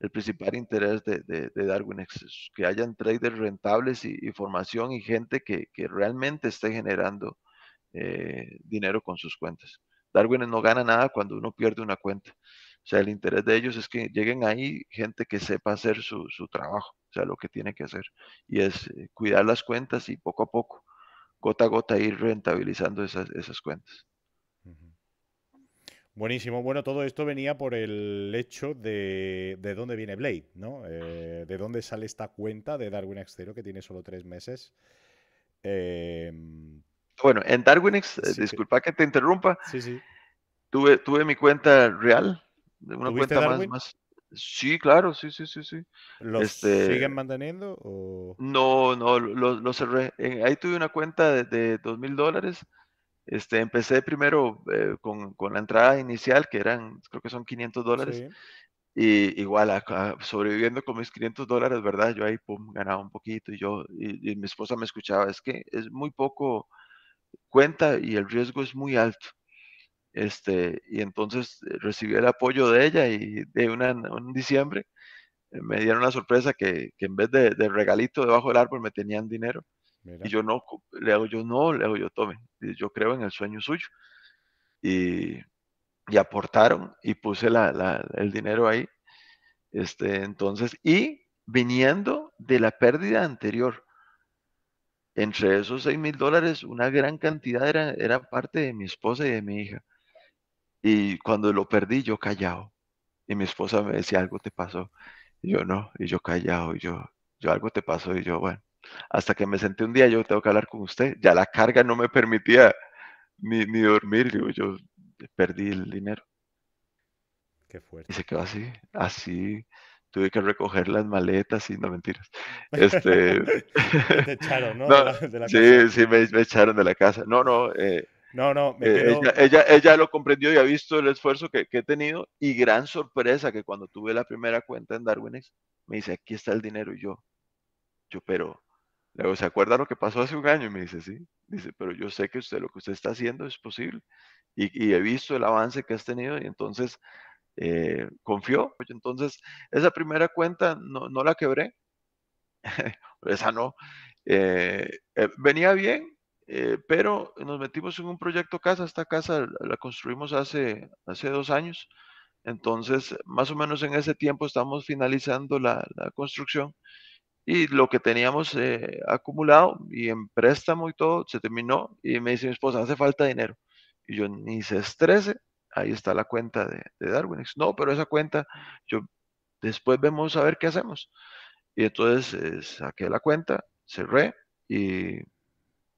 el principal interés de, Darwin es que hayan traders rentables y, formación y gente que, realmente esté generando eh, dinero con sus cuentas. Darwin no gana nada cuando uno pierde una cuenta. O sea, el interés de ellos es que lleguen ahí gente que sepa hacer su, trabajo, o sea, lo que tiene que hacer. Y es eh, cuidar las cuentas y poco a poco, gota a gota, ir rentabilizando esas cuentas. Buenísimo. Bueno, todo esto venía por el hecho de, de dónde viene Blade, ¿no? Eh, de dónde sale esta cuenta de Darwin X0 que tiene solo tres meses. Em, bueno, en Darwin X, eh, disculpa que te interrumpa. Sí, sí. Tuve, tuve mi cuenta real, una cuenta más, más, Sí, claro, sí, sí, sí, sí. ¿Los este, siguen manteniendo? No, no, los lo cerré. Ahí tuve una cuenta de, de 2.000 dólares este, empecé primero eh, con, la entrada inicial, que eran, creo que son 500 dólares. Y igual, sobreviviendo con mis 500 dólares, ¿verdad? Yo ahí, pum, ganaba un poquito y yo, y, mi esposa me escuchaba, es que es muy poco cuenta y el riesgo es muy alto. Este, y entonces eh, recibí el apoyo de ella y de una, un diciembre eh, me dieron la sorpresa que, en vez de, de, regalito debajo del árbol me tenían dinero. Y yo no, le hago yo no, le hago yo tome. Yo creo en el sueño suyo. Y, y aportaron y puse el dinero ahí. Este, entonces, y viniendo de la pérdida anterior, entre esos 6 mil dólares, una gran cantidad era, era parte de mi esposa y de mi hija. Y cuando lo perdí, yo callado. Y mi esposa me decía, algo te pasó. Y yo no, y yo callado, y yo, yo algo te pasó, y yo, bueno. Hasta que me senté un día, yo tengo que hablar con usted, ya la carga no me permitía ni, ni dormir, digo, yo perdí el dinero. Qué fuerte. Y se quedó así, así, tuve que recoger las maletas y no mentiras. Este... echaron, ¿no? de la, sí, sí, me, echaron de la casa. No, no. Eh, no, no. Eh, ella, ella, lo comprendió y ha visto el esfuerzo que, que, he tenido y gran sorpresa que cuando tuve la primera cuenta en Darwinex, me dice, aquí está el dinero y yo. Yo, pero le ¿se acuerda lo que pasó hace un año? Y me dice, sí. Dice, pero yo sé que usted lo que usted está haciendo es posible y, he visto el avance que has tenido y entonces eh, confió. Entonces, esa primera cuenta no, no la quebré, esa no. Eh, eh, venía bien, pero nos metimos en un proyecto casa. Esta casa la construimos hace, hace dos años. Entonces, más o menos en ese tiempo estamos finalizando la, la construcción y lo que teníamos eh, acumulado y en préstamo y todo se terminó y me dice mi esposa, hace falta dinero. Y yo ni se estrese, ahí está la cuenta de, de No, pero esa cuenta, yo después vemos a ver qué hacemos. Y entonces eh, saqué la cuenta, cerré y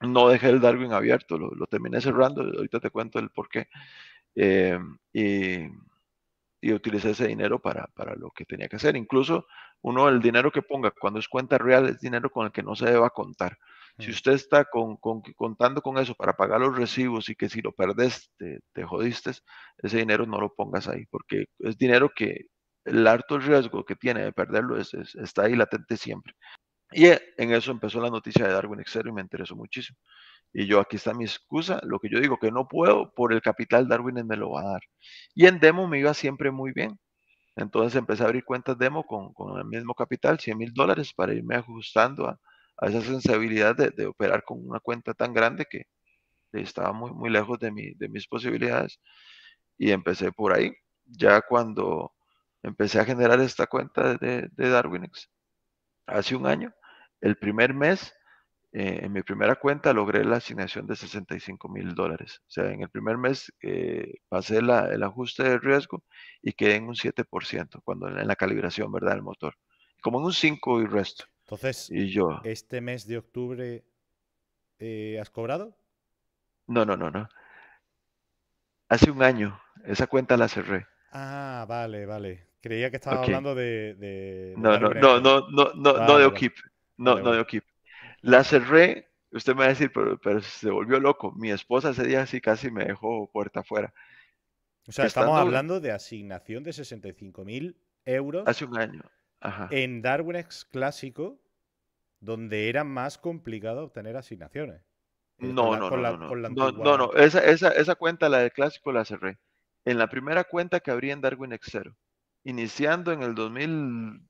no dejé el Darwin abierto, lo, terminé cerrando, ahorita te cuento el por qué. Eh, y, y utilicé ese dinero para, para lo que tenía que hacer. Incluso uno, el dinero que ponga cuando es cuenta real es dinero con el que no se deba contar. Si mm. usted está con, con, contando con eso para pagar los recibos y que si lo perdés te, te, jodiste, ese dinero no lo pongas ahí, porque es dinero que el harto riesgo que tiene de perderlo está ahí latente siempre. Y eh, en eso empezó la noticia de Darwin excel y me interesó muchísimo. Y yo, aquí está mi excusa, lo que yo digo que no puedo, por el capital Darwin me lo va a dar. Y en Demo me iba siempre muy bien. Entonces empecé a abrir cuentas demo con, el mismo capital, 100 mil dólares, para irme ajustando a, esa sensibilidad de, operar con una cuenta tan grande que estaba muy, muy lejos de, mis posibilidades. Y empecé por ahí. Ya cuando empecé a generar esta cuenta de, de hace un año, el primer mes eh, en mi primera cuenta logré la asignación de 65 mil dólares. O sea, en el primer mes eh, pasé el ajuste de riesgo y quedé en un 7%, cuando en, la calibración, ¿verdad? Del motor. Como en un 5 y resto. Entonces, y yo, ¿este mes de octubre eh, has cobrado? No, no, no, no. Hace un año, esa cuenta la cerré. Ah, vale, vale. Creía que estaba hablando de, de, No, no, no, no, no, de vale. No, no de O'Keefe. La cerré, usted me va a decir, pero, se volvió loco. Mi esposa ese día sí casi me dejó puerta afuera. O sea, estamos hablando de asignación de mil euros. Hace un año. En Darwin X Clásico, donde era más complicado obtener asignaciones. No, no, no, no, no. Esa, cuenta, la del clásico, la cerré. En la primera cuenta que abrí en Darwin X0, iniciando en el 2000,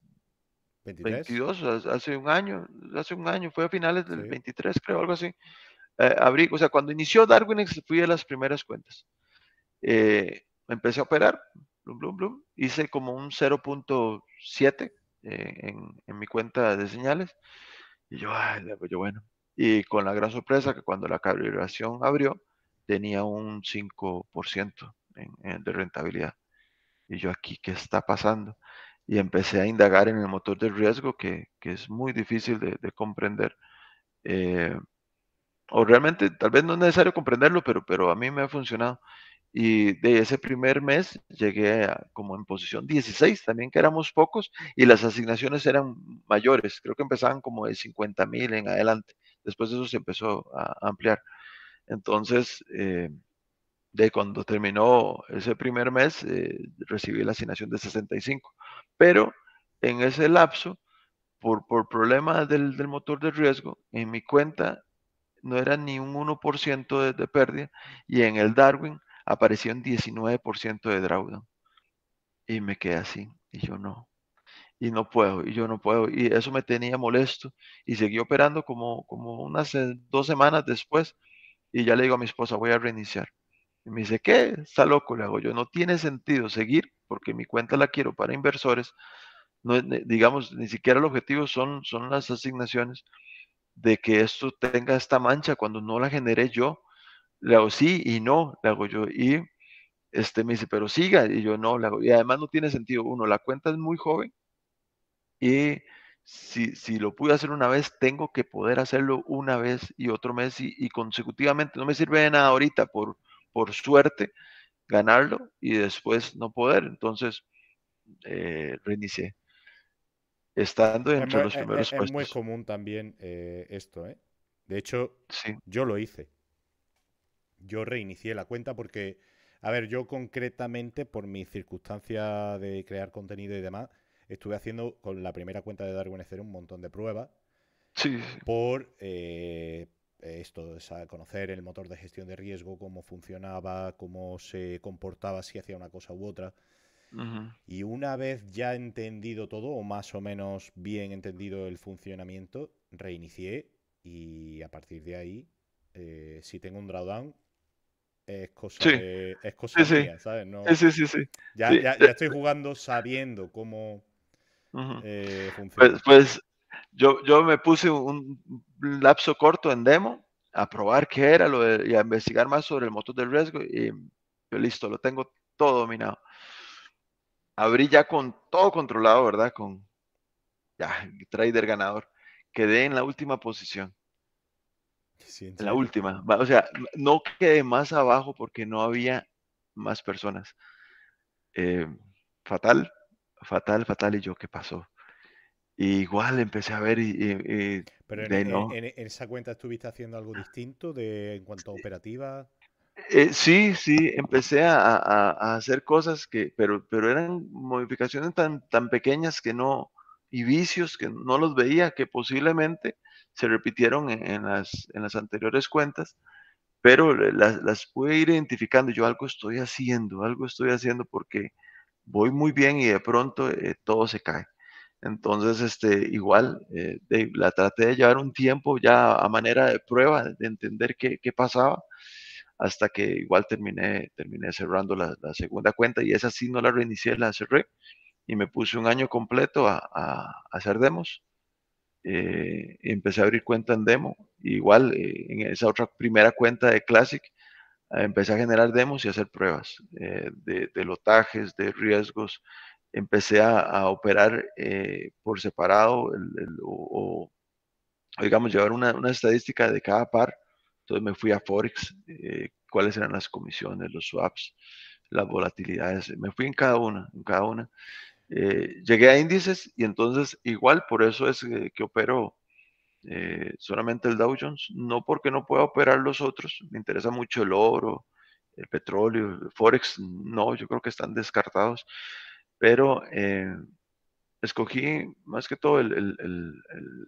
22, hace un año, hace un año, fue a finales del 23, creo, algo así. Eh, abrí, o sea, cuando inició Darwin fui a las primeras cuentas. Eh, empecé a operar, Hice como un 0.7 eh, en, en, mi cuenta de señales. Y yo, ay, yo, bueno. Y con la gran sorpresa que cuando la calibración abrió, tenía un 5% de rentabilidad. Y yo, aquí, ¿qué está pasando? y empecé a indagar en el motor de riesgo que, que es muy difícil de, comprender. Eh, o realmente, tal vez no es necesario comprenderlo, pero, pero a mí me ha funcionado. Y de ese primer mes llegué como en posición 16, también que éramos pocos, y las asignaciones eran mayores, creo que empezaban como de 50 mil en adelante. Después de eso se empezó a, ampliar. Entonces, eh, de cuando terminó ese primer mes, eh, recibí la asignación de 65. Pero en ese lapso, por, por problemas del, motor de riesgo, en mi cuenta no era ni un 1% de, pérdida y en el Darwin apareció un 19% de drawdown. Y me quedé así, y yo no, y no puedo, y yo no puedo, y eso me tenía molesto, y seguí operando como, como unas eh, dos semanas después, y ya le digo a mi esposa, voy a reiniciar. Y me dice, ¿qué? Está loco, le hago yo. No tiene sentido seguir porque mi cuenta la quiero para inversores. No, digamos, ni siquiera el objetivo son, son las asignaciones de que esto tenga esta mancha cuando no la generé yo. Le hago sí y no, le hago yo. Y este me dice, pero siga. Y yo no, le Y además no tiene sentido. Uno, la cuenta es muy joven y si, lo pude hacer una vez, tengo que poder hacerlo una vez y otro mes y, consecutivamente. No me sirve de nada ahorita por por suerte ganarlo y después no poder. Entonces, eh, reinicié. Estando em, entre los eh, primeros es, eh, es muy común también esto, ¿eh? De hecho, yo lo hice. Yo reinicié la cuenta porque, a ver, yo concretamente, por mi circunstancia de crear contenido y demás, estuve haciendo con la primera cuenta de Darwin un montón de pruebas. Sí. Por, esto es conocer el motor de gestión de riesgo, cómo funcionaba, cómo se comportaba, si hacía una cosa u otra. Y una vez ya entendido todo, o más o menos bien entendido el funcionamiento, reinicié y a partir de ahí, eh, si tengo un drawdown, es cosa, es cosa mía, sí. ¿sabes? Sí, ya, ya, ya, estoy jugando sabiendo cómo eh, pues, funciona. Pues, pues yo, me puse un lapso corto en demo a probar qué era lo y a investigar más sobre el motor del riesgo y listo, lo tengo todo dominado. Abrí ya con todo controlado, ¿verdad? Con ya, trader ganador. Quedé en la última posición. en la última. O sea, no quedé más abajo porque no había más personas. Eh, fatal, fatal, fatal. Y yo, ¿qué pasó? igual empecé a ver y... Pero e, e, en, esa cuenta estuviste haciendo algo distinto de, en cuanto a operativa. Eh, sí, sí, empecé a, a, hacer cosas que, pero, pero eran modificaciones tan, tan pequeñas que no, y vicios que no los veía, que posiblemente se repitieron en, las, en las anteriores cuentas, pero las, las, pude ir identificando, yo algo estoy haciendo, algo estoy haciendo porque voy muy bien y de pronto eh, todo se cae. Entonces, este, igual, eh, de, la traté de llevar un tiempo ya a manera de prueba, de entender qué, qué pasaba, hasta que igual terminé, terminé cerrando la, segunda cuenta y esa sí no la reinicié, la cerré y me puse un año completo a, a, hacer demos. y eh, empecé a abrir cuenta en demo, igual eh, en esa otra primera cuenta de Classic, empecé a generar demos y hacer pruebas de, de, lotajes, de riesgos, empecé a, operar eh, por separado o, digamos, llevar una, estadística de cada par. Entonces me fui a Forex, eh, cuáles eran las comisiones, los swaps, las volatilidades. Me fui en cada una, en cada una. Eh, llegué a índices y entonces igual, por eso es que, opero solamente el Dow Jones, no porque no pueda operar los otros, me interesa mucho el oro, el petróleo, Forex, no, yo creo que están descartados. Pero eh, escogí más que todo el, el,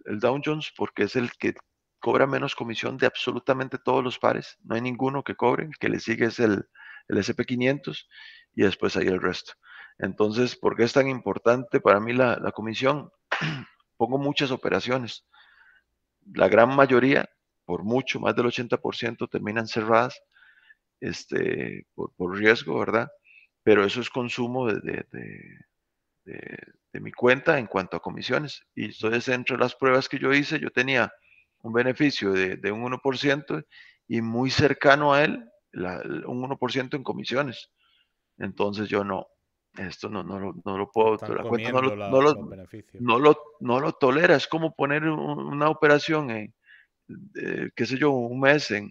el, Dow Jones porque es el que cobra menos comisión de absolutamente todos los pares. No hay ninguno que cobre. El que le sigue es el, SP500 y después hay el resto. Entonces, ¿por qué es tan importante para mí la, comisión? Pongo muchas operaciones. La gran mayoría, por mucho, más del 80%, terminan cerradas este, por riesgo, ¿verdad? pero eso es consumo de, de, de, mi cuenta en cuanto a comisiones. Y entonces, entre las pruebas que yo hice, yo tenía un beneficio de, de un 1% y muy cercano a él, un 1% en comisiones. Entonces yo no, esto no, no, no lo puedo, la no lo, no, lo, no, lo, no, lo, tolera, es como poner una operación en, eh, qué sé yo, un mes en,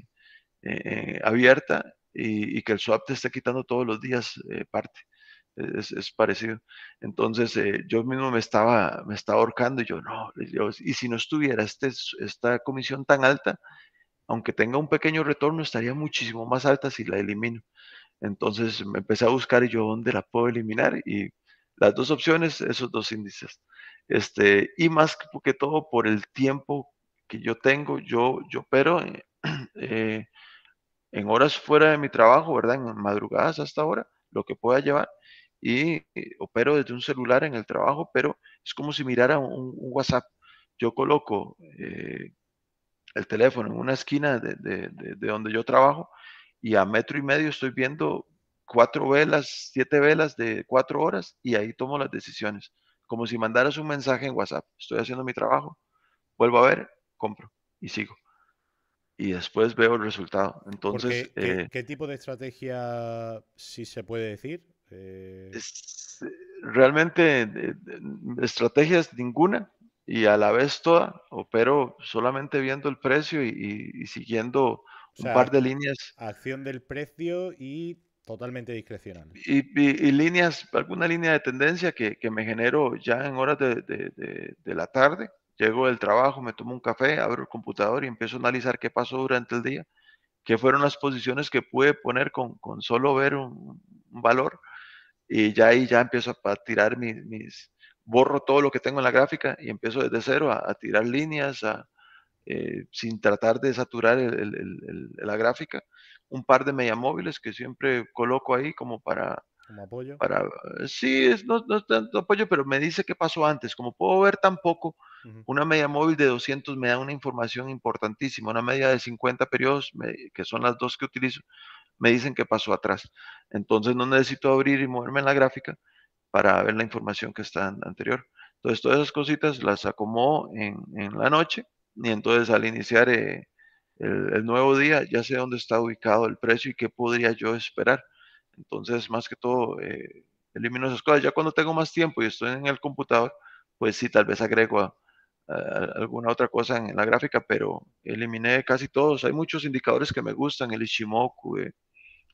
eh, eh, abierta y, que el swap te esté quitando todos los días eh, parte. E-, es, parecido. Entonces, eh, yo mismo me estaba, me estaba ahorcando y yo, no, y si no estuviera este, esta comisión tan alta, aunque tenga un pequeño retorno, estaría muchísimo más alta si la elimino. Entonces, me empecé a buscar yo, ¿dónde la puedo eliminar? Y las dos opciones, esos dos índices. Este, y más que todo por el tiempo que yo tengo, yo, yo pero eh, en horas fuera de mi trabajo, ¿verdad? En madrugadas hasta ahora, lo que pueda llevar. Y eh, opero desde un celular en el trabajo, pero es como si mirara un, WhatsApp. Yo coloco eh, el teléfono en una esquina de, de, donde yo trabajo y a metro y medio estoy viendo cuatro velas, siete velas de cuatro horas y ahí tomo las decisiones. Como si mandaras un mensaje en WhatsApp. Estoy haciendo mi trabajo, vuelvo a ver, compro y sigo y después veo el resultado. Entonces, eh ¿qué, tipo de estrategia, si se puede decir? Eh, realmente, estrategias ninguna y a la vez toda, opero solamente viendo el precio y, siguiendo un par de líneas. Acción del precio y totalmente discrecional. Y, líneas, alguna línea de tendencia que, que, me genero ya en horas de, de, de la tarde Llego del trabajo, me tomo un café, abro el computador y empiezo a analizar qué pasó durante el día, qué fueron las posiciones que pude poner con, solo ver un, valor. Y ya ahí ya empiezo a, tirar mis, borro todo lo que tengo en la gráfica y empiezo desde cero a, tirar líneas, eh, sin tratar de saturar la gráfica. Un par de media móviles que siempre coloco ahí como para apoyo. Para, eh, sí, no, no, tanto apoyo, pero me dice qué pasó antes. Como puedo ver tampoco, una media móvil de 200 me da una información importantísima. Una media de 50 periodos, que son las dos que utilizo, me dicen qué pasó atrás. Entonces no necesito abrir y moverme en la gráfica para ver la información que está anterior. Entonces todas esas cositas las acomodo en, la noche y entonces al iniciar eh, el, el, nuevo día ya sé dónde está ubicado el precio y qué podría yo esperar. Entonces, más que todo, eh, elimino esas cosas. Ya cuando tengo más tiempo y estoy en el computador, pues sí, tal vez agrego alguna otra cosa en la gráfica, pero eliminé casi todos. Hay muchos indicadores que me gustan, el Ishimoku eh,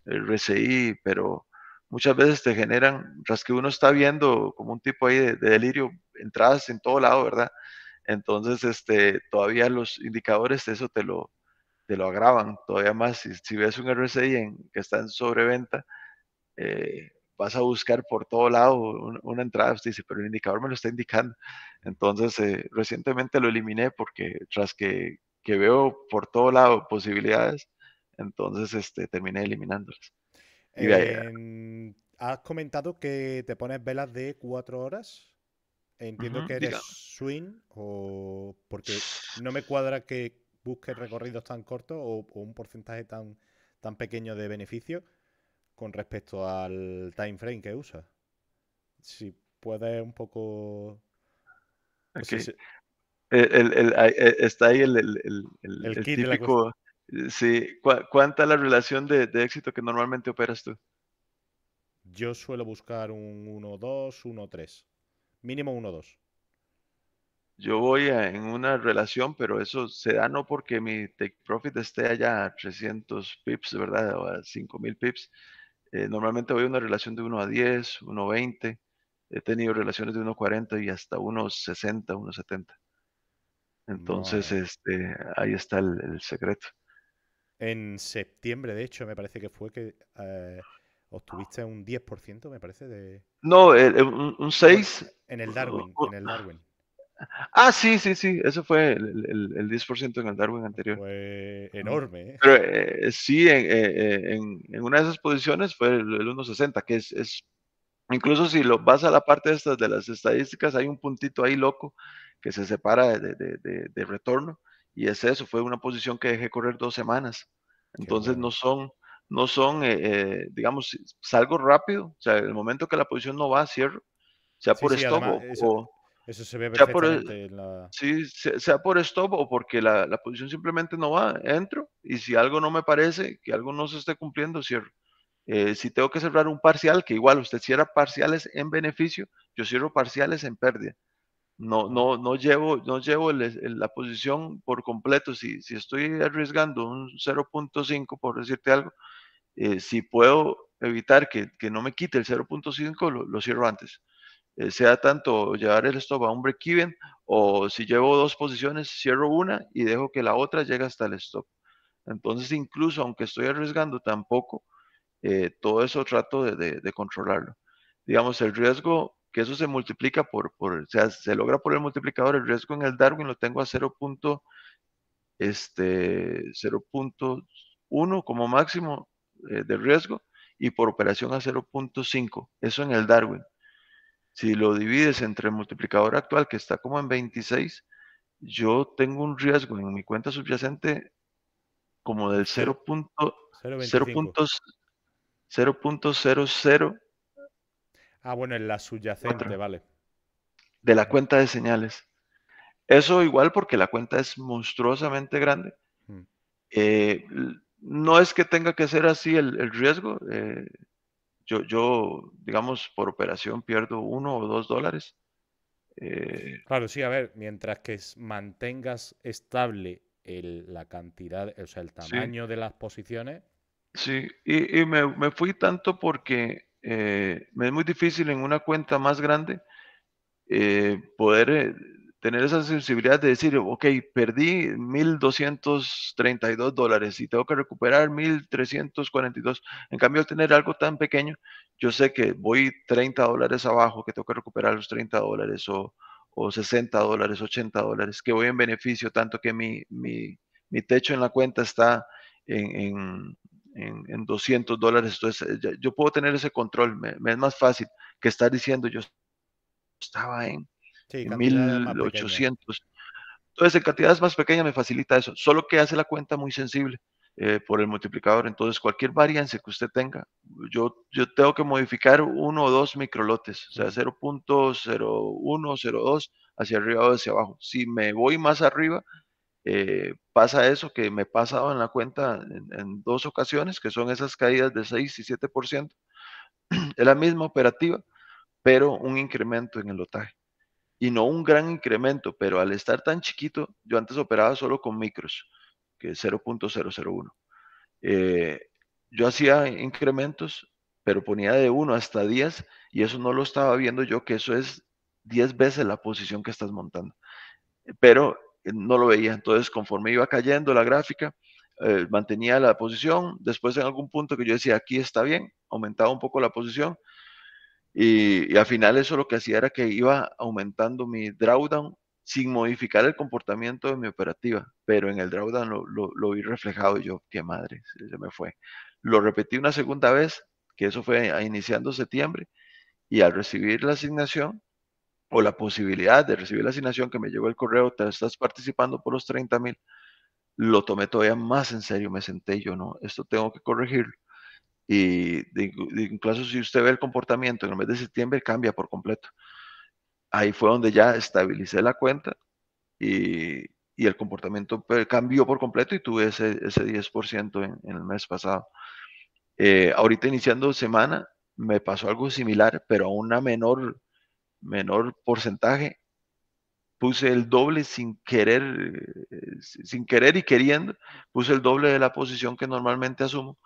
el RSI, pero muchas veces te generan, tras que uno está viendo como un tipo ahí de, delirio, entradas en todo lado, ¿verdad? Entonces, este, todavía los indicadores, eso te lo, te agravan todavía más. Si, ves un RSI en, que está en sobreventa, eh, vas a buscar por todo lado una, entrada, dice, pero el indicador me lo está indicando. Entonces, eh, recientemente lo eliminé porque tras que, que, veo por todo lado posibilidades, entonces este, terminé eliminándolas. Em, has comentado que te pones velas de cuatro horas. Entiendo que eres swing o porque no me cuadra que busques recorridos tan cortos o, o, un porcentaje tan, tan pequeño de beneficio con respecto al time frame que usa. Si puede un poco... el, el, eh, está ahí el, típico... Sí, ¿cuánta es la relación de, éxito que normalmente operas tú? Yo suelo buscar un 1-2, 1-3. Mínimo 1-2. Yo voy en una relación, pero eso se da no porque mi take profit esté allá a 300 pips, ¿verdad? O a 5000 pips, eh, normalmente voy a una relación de 1 a 10, 1 a 20. He tenido relaciones de 1 a 40 y hasta 1 a 60, 1 a 70. Entonces, este, ahí está el, secreto. En septiembre, de hecho, me parece que fue que eh, obtuviste un 10%, me parece, de... No, eh, eh, un, 6. En el Darwin, en el Darwin. Ah, sí, sí, sí, eso fue el, 10% en el Darwin anterior. Fue enorme. ¿eh? Pero eh, sí, eh, en, una de esas posiciones fue el, 1.60, que es, es, incluso si lo vas a la parte de estas de las estadísticas, hay un puntito ahí loco que se separa de, de, de, retorno, y es eso, fue una posición que dejé correr dos semanas. Entonces no son, no son, digamos, salgo rápido, o sea, el momento que la posición no va, cierro, sea por esto o, eso se ve e perfectamente Sí, sea por stop o porque la, la, posición simplemente no va, entro y si algo no me parece, que algo no se esté cumpliendo, cierro. Eh, si tengo que cerrar un parcial, que igual usted cierra parciales en beneficio, yo cierro parciales en pérdida. No, no, no llevo, no llevo la posición por completo. Si, si estoy arriesgando un 0.5, por decirte algo, eh, si puedo evitar que, que, no me quite el 0.5, lo, lo cierro antes. Eh, sea tanto llevar el stop a un break-even o si llevo dos posiciones, cierro una y dejo que la otra llegue hasta el stop. Entonces, incluso aunque estoy arriesgando tampoco, eh, todo eso trato de, de, controlarlo. Digamos, el riesgo, que eso se multiplica por, por, sea, se logra por el multiplicador, el riesgo en el Darwin lo tengo a 0. Este, 0.1 como máximo eh, de riesgo y por operación a 0.5. Eso en el Darwin. Si lo divides entre el multiplicador actual, que está como en 26, yo tengo un riesgo en mi cuenta subyacente como del 0.00. Ah, bueno, en la subyacente, vale. De la cuenta de señales. Eso igual porque la cuenta es monstruosamente grande. Mm. Eh, no es que tenga que ser así el, riesgo. Eh, yo, yo, digamos, por operación pierdo uno o dos dólares. Eh, claro, sí, a ver, mientras que mantengas estable la cantidad, o sea, el tamaño de las posiciones. Sí, y, me, fui tanto porque eh, me es muy difícil en una cuenta más grande eh, poder tener esa sensibilidad de decir, ok, perdí 1.232 dólares y tengo que recuperar 1.342. En cambio, al tener algo tan pequeño, yo sé que voy 30 dólares abajo, que tengo que recuperar los 30 dólares o, 60 dólares, 80 dólares, que voy en beneficio, tanto que mi, mi, techo en la cuenta está en, en 200 dólares. Entonces, yo puedo tener ese control, me, es más fácil que estar diciendo yo estaba en sí, 1800. Entonces, en cantidades más pequeñas me facilita eso, solo que hace la cuenta muy sensible. Eh, por el multiplicador. Entonces, cualquier varianza que usted tenga, yo, yo tengo que modificar uno o dos microlotes, o sea, 0.01, 0.2 hacia arriba o hacia abajo. Si me voy más arriba, eh, pasa eso que me he pasado en la cuenta en, en, dos ocasiones, que son esas caídas de 6 y 7%. Es la misma operativa, pero un incremento en el lotaje y no un gran incremento, pero al estar tan chiquito, yo antes operaba solo con micros, que es 0.001. Eh, yo hacía incrementos, pero ponía de 1 hasta 10 y eso no lo estaba viendo yo, que eso es 10 veces la posición que estás montando. Pero eh, no lo veía, entonces conforme iba cayendo la gráfica, eh, mantenía la posición, después en algún punto que yo decía, aquí está bien, aumentaba un poco la posición y, al final eso lo que hacía era que iba aumentando mi drawdown sin modificar el comportamiento de mi operativa, pero en el drawdown lo, vi reflejado y yo, qué madre, se me fue. Lo repetí una segunda vez, que eso fue iniciando septiembre, y al recibir la asignación, o la posibilidad de recibir la asignación que me llegó el correo, te estás participando por los 30 mil, lo tomé todavía más en serio, me senté yo, no, esto tengo que corregirlo y incluso si usted ve el comportamiento en el mes de septiembre, cambia por completo. Ahí fue donde ya estabilicé la cuenta y, el comportamiento pues, cambió por completo y tuve ese, 10% en, el mes pasado. Eh, ahorita iniciando semana me pasó algo similar, pero a un menor, menor porcentaje. Puse el doble sin querer, eh, sin querer y queriendo, puse el doble de la posición que normalmente asumo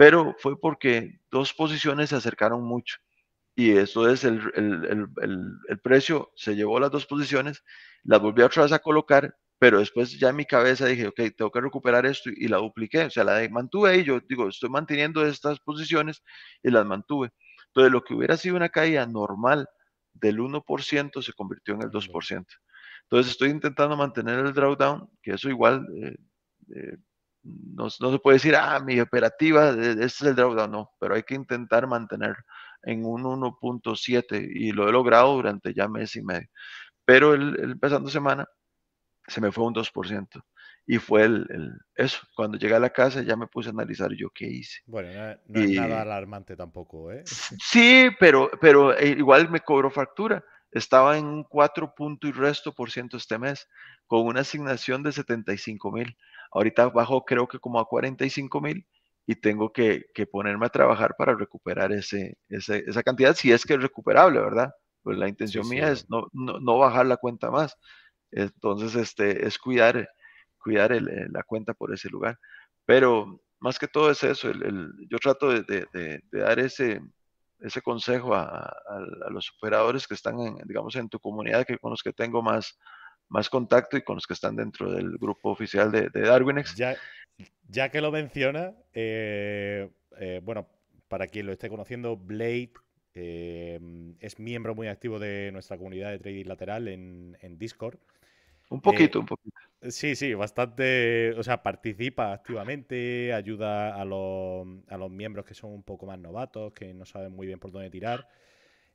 pero fue porque dos posiciones se acercaron mucho. Y eso es, el, el, el, el, precio se llevó las dos posiciones, las volví otra vez a colocar, pero después ya en mi cabeza dije, ok, tengo que recuperar esto y la dupliqué, o sea, la mantuve y yo digo, estoy manteniendo estas posiciones y las mantuve. Entonces, lo que hubiera sido una caída normal del 1% se convirtió en el 2%. Entonces, estoy intentando mantener el drawdown, que eso igual eh, eh, no, se puede decir, ah, mi operativa, este es el drawdown, no, pero hay que intentar mantener en un 1.7 y lo he logrado durante ya mes y medio. Pero el, empezando semana se me fue un 2%. Y fue el, el, eso. Cuando llegué a la casa ya me puse a analizar yo qué hice. Bueno, no, es nada alarmante tampoco, ¿eh? Sí, pero, pero e, igual me cobró factura. Estaba en un 4 punto y resto por ciento este mes, con una asignación de 75 mil. Ahorita bajo creo que como a 45 mil y tengo que, que, ponerme a trabajar para recuperar ese, esa cantidad, si es que es recuperable, ¿verdad? Pues la intención mía es no, no, bajar la cuenta más. Entonces, este, es cuidar, cuidar eh, la cuenta por ese lugar. Pero más que todo es eso, el, yo trato de, de, dar ese, ese consejo a, a, los operadores que están, en, digamos, en tu comunidad, que con los que tengo más, más contacto y con los que están dentro del grupo oficial de, de Darwinex. Ya, que lo menciona, eh, eh, bueno, para quien lo esté conociendo, Blade eh, es miembro muy activo de nuestra comunidad de trading lateral en, Discord. Un poquito, un poquito. Sí, sí, bastante. O sea, participa activamente, ayuda a los, miembros que son un poco más novatos, que no saben muy bien por dónde tirar.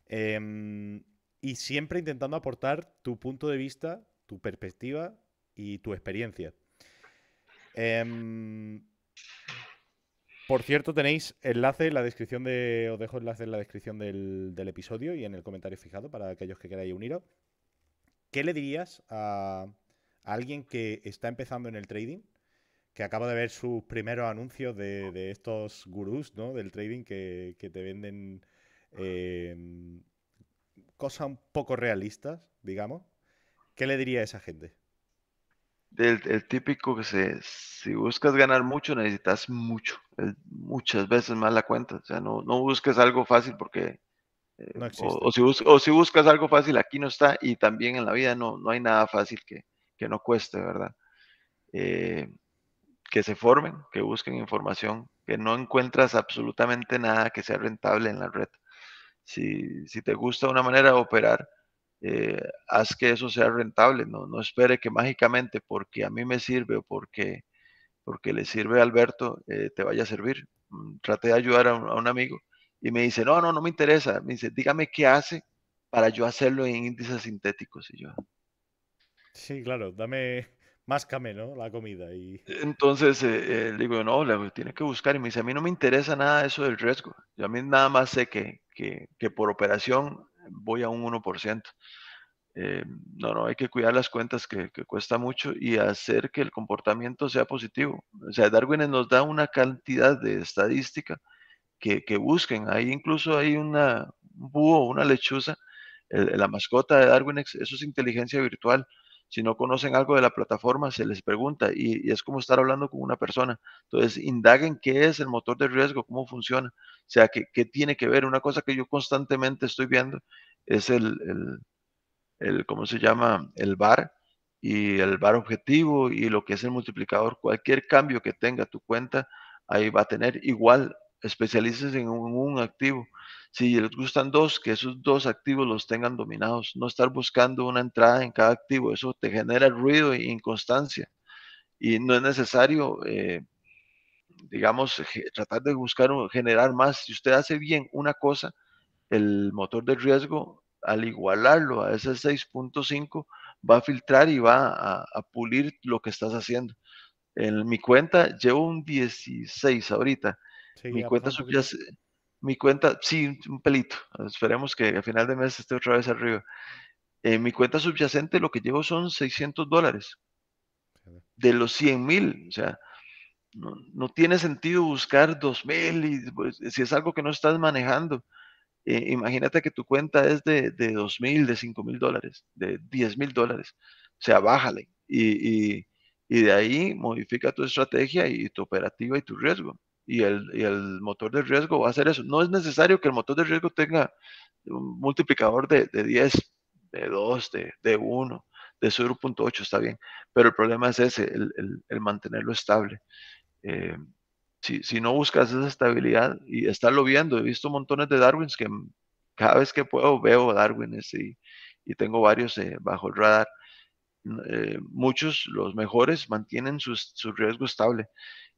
Em, y siempre intentando aportar tu punto de vista tu perspectiva y tu experiencia. Em, por cierto, tenéis enlace en la descripción de. Os dejo enlace en la descripción del, episodio y en el comentario fijado para aquellos que queráis uniros. ¿Qué le dirías a, alguien que está empezando en el trading? que acaba de ver sus primeros anuncios de, estos gurús ¿no? del trading que, te venden em, cosas un poco realistas, digamos, ¿Qué le diría a esa gente? El, típico que se, si buscas ganar mucho, necesitas mucho, muchas veces más la cuenta. O sea, no, no busques algo fácil porque... Eh, no o, o, si buscas algo fácil, aquí no está. Y también en la vida no, no hay nada fácil que, no cueste, ¿verdad? Eh, que se formen, que busquen información, que no encuentras absolutamente nada que sea rentable en la red. Si, si te gusta una manera de operar, eh, haz que eso sea rentable, no, no espere que mágicamente porque a mí me sirve o porque, porque le sirve a Alberto eh, te vaya a servir. Mm, traté de ayudar a un, amigo y me dice, no, no, no me interesa. Me dice, dígame qué hace para yo hacerlo en índices sintéticos. Y yo... Sí, claro, dame, máscame, ¿no? La comida. Y... Entonces eh, eh digo, no, la tiene que buscar. Y me dice, a mí no me interesa nada eso del riesgo. Yo a mí nada más sé que, que, que por operación voy a un 1%. Eh, no, no, hay que cuidar las cuentas que, cuesta mucho y hacer que el comportamiento sea positivo. O sea, Darwin nos da una cantidad de estadística que, que busquen. Ahí incluso hay una, un búho, una lechuza, la mascota de Darwin, eso es inteligencia virtual si no conocen algo de la plataforma, se les pregunta y, es como estar hablando con una persona. Entonces, indaguen qué es el motor de riesgo, cómo funciona, o sea, qué, qué tiene que ver. Una cosa que yo constantemente estoy viendo es el, ¿cómo se llama? El VAR y el VAR objetivo y lo que es el multiplicador. Cualquier cambio que tenga tu cuenta, ahí va a tener igual, especialices en un activo si les gustan dos, que esos dos activos los tengan dominados, no estar buscando una entrada en cada activo, eso te genera ruido e inconstancia. Y no es necesario, eh, digamos, tratar de buscar, o generar más. Si usted hace bien una cosa, el motor de riesgo, al igualarlo a ese 6.5, va a filtrar y va a, pulir lo que estás haciendo. En mi cuenta llevo un 16 ahorita. mi cuenta subyace, mi cuenta, sí, un pelito. Esperemos que a final de mes esté otra vez arriba. En eh, mi cuenta subyacente lo que llevo son 600 dólares de los 100 mil. O sea, no, tiene sentido buscar 2 mil pues, si es algo que no estás manejando. Eh, imagínate que tu cuenta es de, de 2 mil, de 5 mil dólares, de 10 mil dólares. O sea, bájale y, y, y, de ahí modifica tu estrategia y tu operativa y tu riesgo y el, motor de riesgo va a hacer eso. No es necesario que el motor de riesgo tenga un multiplicador de, de 10, de 2, de, de 1, de 0.8, está bien, pero el problema es ese, el, mantenerlo estable. Eh, si, no buscas esa estabilidad y estarlo viendo, he visto montones de Darwins que cada vez que puedo veo Darwins y, y tengo varios eh, bajo el radar. Eh, muchos, los mejores, mantienen su, su riesgo estable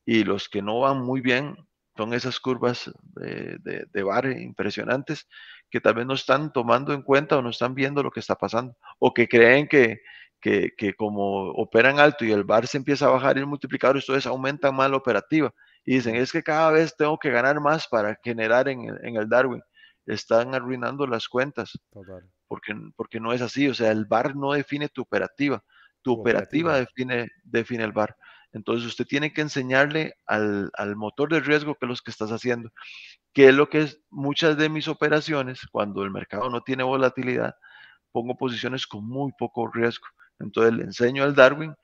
y los que no van muy bien son esas curvas de, de, bar impresionantes que también no están tomando en cuenta o no están viendo lo que está pasando o que creen que, que, como operan alto y el bar se empieza a bajar y el multiplicador, es aumentan más la operativa y dicen es que cada vez tengo que ganar más para generar en, el Darwin. Están arruinando las cuentas Porque, porque no es así. O sea, el bar no define tu operativa, tu, operativa, operativa define, define el bar. Entonces usted tiene que enseñarle al, motor de riesgo que los que estás haciendo, que es lo que es muchas de mis operaciones, cuando el mercado no tiene volatilidad, pongo posiciones con muy poco riesgo. Entonces le enseño al Darwin,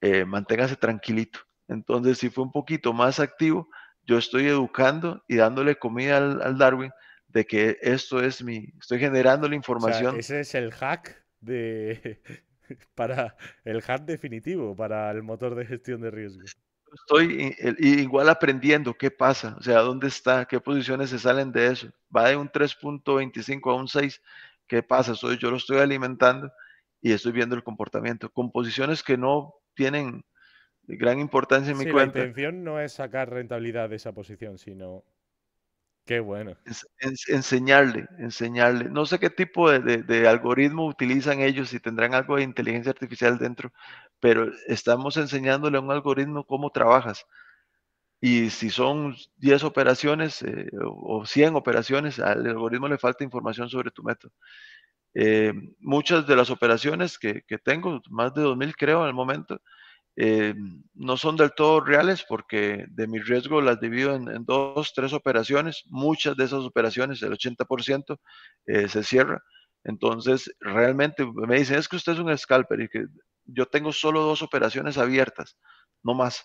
eh, manténgase tranquilito. Entonces si fue un poquito más activo, yo estoy educando y dándole comida al, Darwin de que esto es mi, estoy generando la información. ese es el hack de, para el hard definitivo, para el motor de gestión de riesgo. Estoy igual aprendiendo qué pasa, o sea, dónde está, qué posiciones se salen de eso. Va de un 3.25 a un 6, ¿qué pasa? Soy, yo lo estoy alimentando y estoy viendo el comportamiento. Con posiciones que no tienen gran importancia en mi cuenta. La intención no es sacar rentabilidad de esa posición, sino Qué bueno. enseñarle, enseñarle. No sé qué tipo de, algoritmo utilizan ellos, si tendrán algo de inteligencia artificial dentro, pero estamos enseñándole a un algoritmo cómo trabajas. Y si son 10 operaciones eh, o 100 operaciones, al algoritmo le falta información sobre tu método. Eh, muchas de las operaciones que, que tengo, más de 2.000 creo en el momento, eh, no son del todo reales porque de mi riesgo las divido en, dos, tres operaciones. Muchas de esas operaciones, el 80%, eh, se cierra. Entonces, realmente me dicen, es que usted es un scalper y que yo tengo solo dos operaciones abiertas, no más.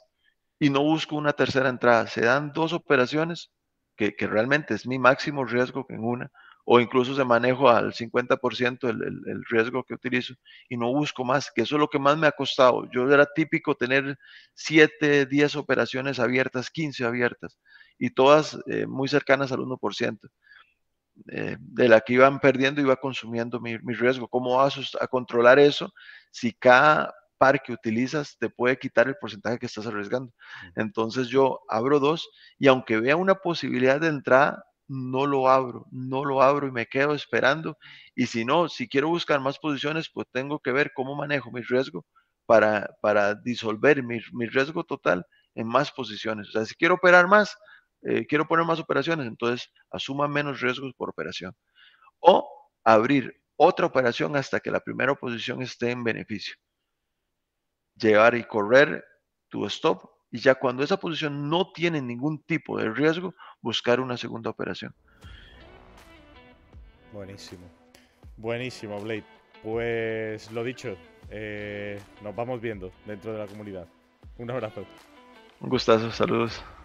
Y no busco una tercera entrada. Se dan dos operaciones, que, que realmente es mi máximo riesgo en una o incluso se manejo al 50% el, riesgo que utilizo y no busco más, que eso es lo que más me ha costado. Yo era típico tener 7, 10 operaciones abiertas, 15 abiertas y todas eh, muy cercanas al 1%. Eh, de la que iban perdiendo iba consumiendo mi, mi riesgo. ¿Cómo vas a controlar eso si cada par que utilizas te puede quitar el porcentaje que estás arriesgando? Entonces yo abro dos y aunque vea una posibilidad de entrada, no lo abro, no lo abro y me quedo esperando. Y si no, si quiero buscar más posiciones, pues tengo que ver cómo manejo mi riesgo para, disolver mi, riesgo total en más posiciones. O sea, si quiero operar más, eh, quiero poner más operaciones, entonces asuma menos riesgos por operación. O abrir otra operación hasta que la primera posición esté en beneficio. Llevar y correr tu stop y ya cuando esa posición no tiene ningún tipo de riesgo, buscar una segunda operación. Buenísimo. Buenísimo, Blade. Pues lo dicho, eh, nos vamos viendo dentro de la comunidad. Un abrazo. Un gustazo, saludos.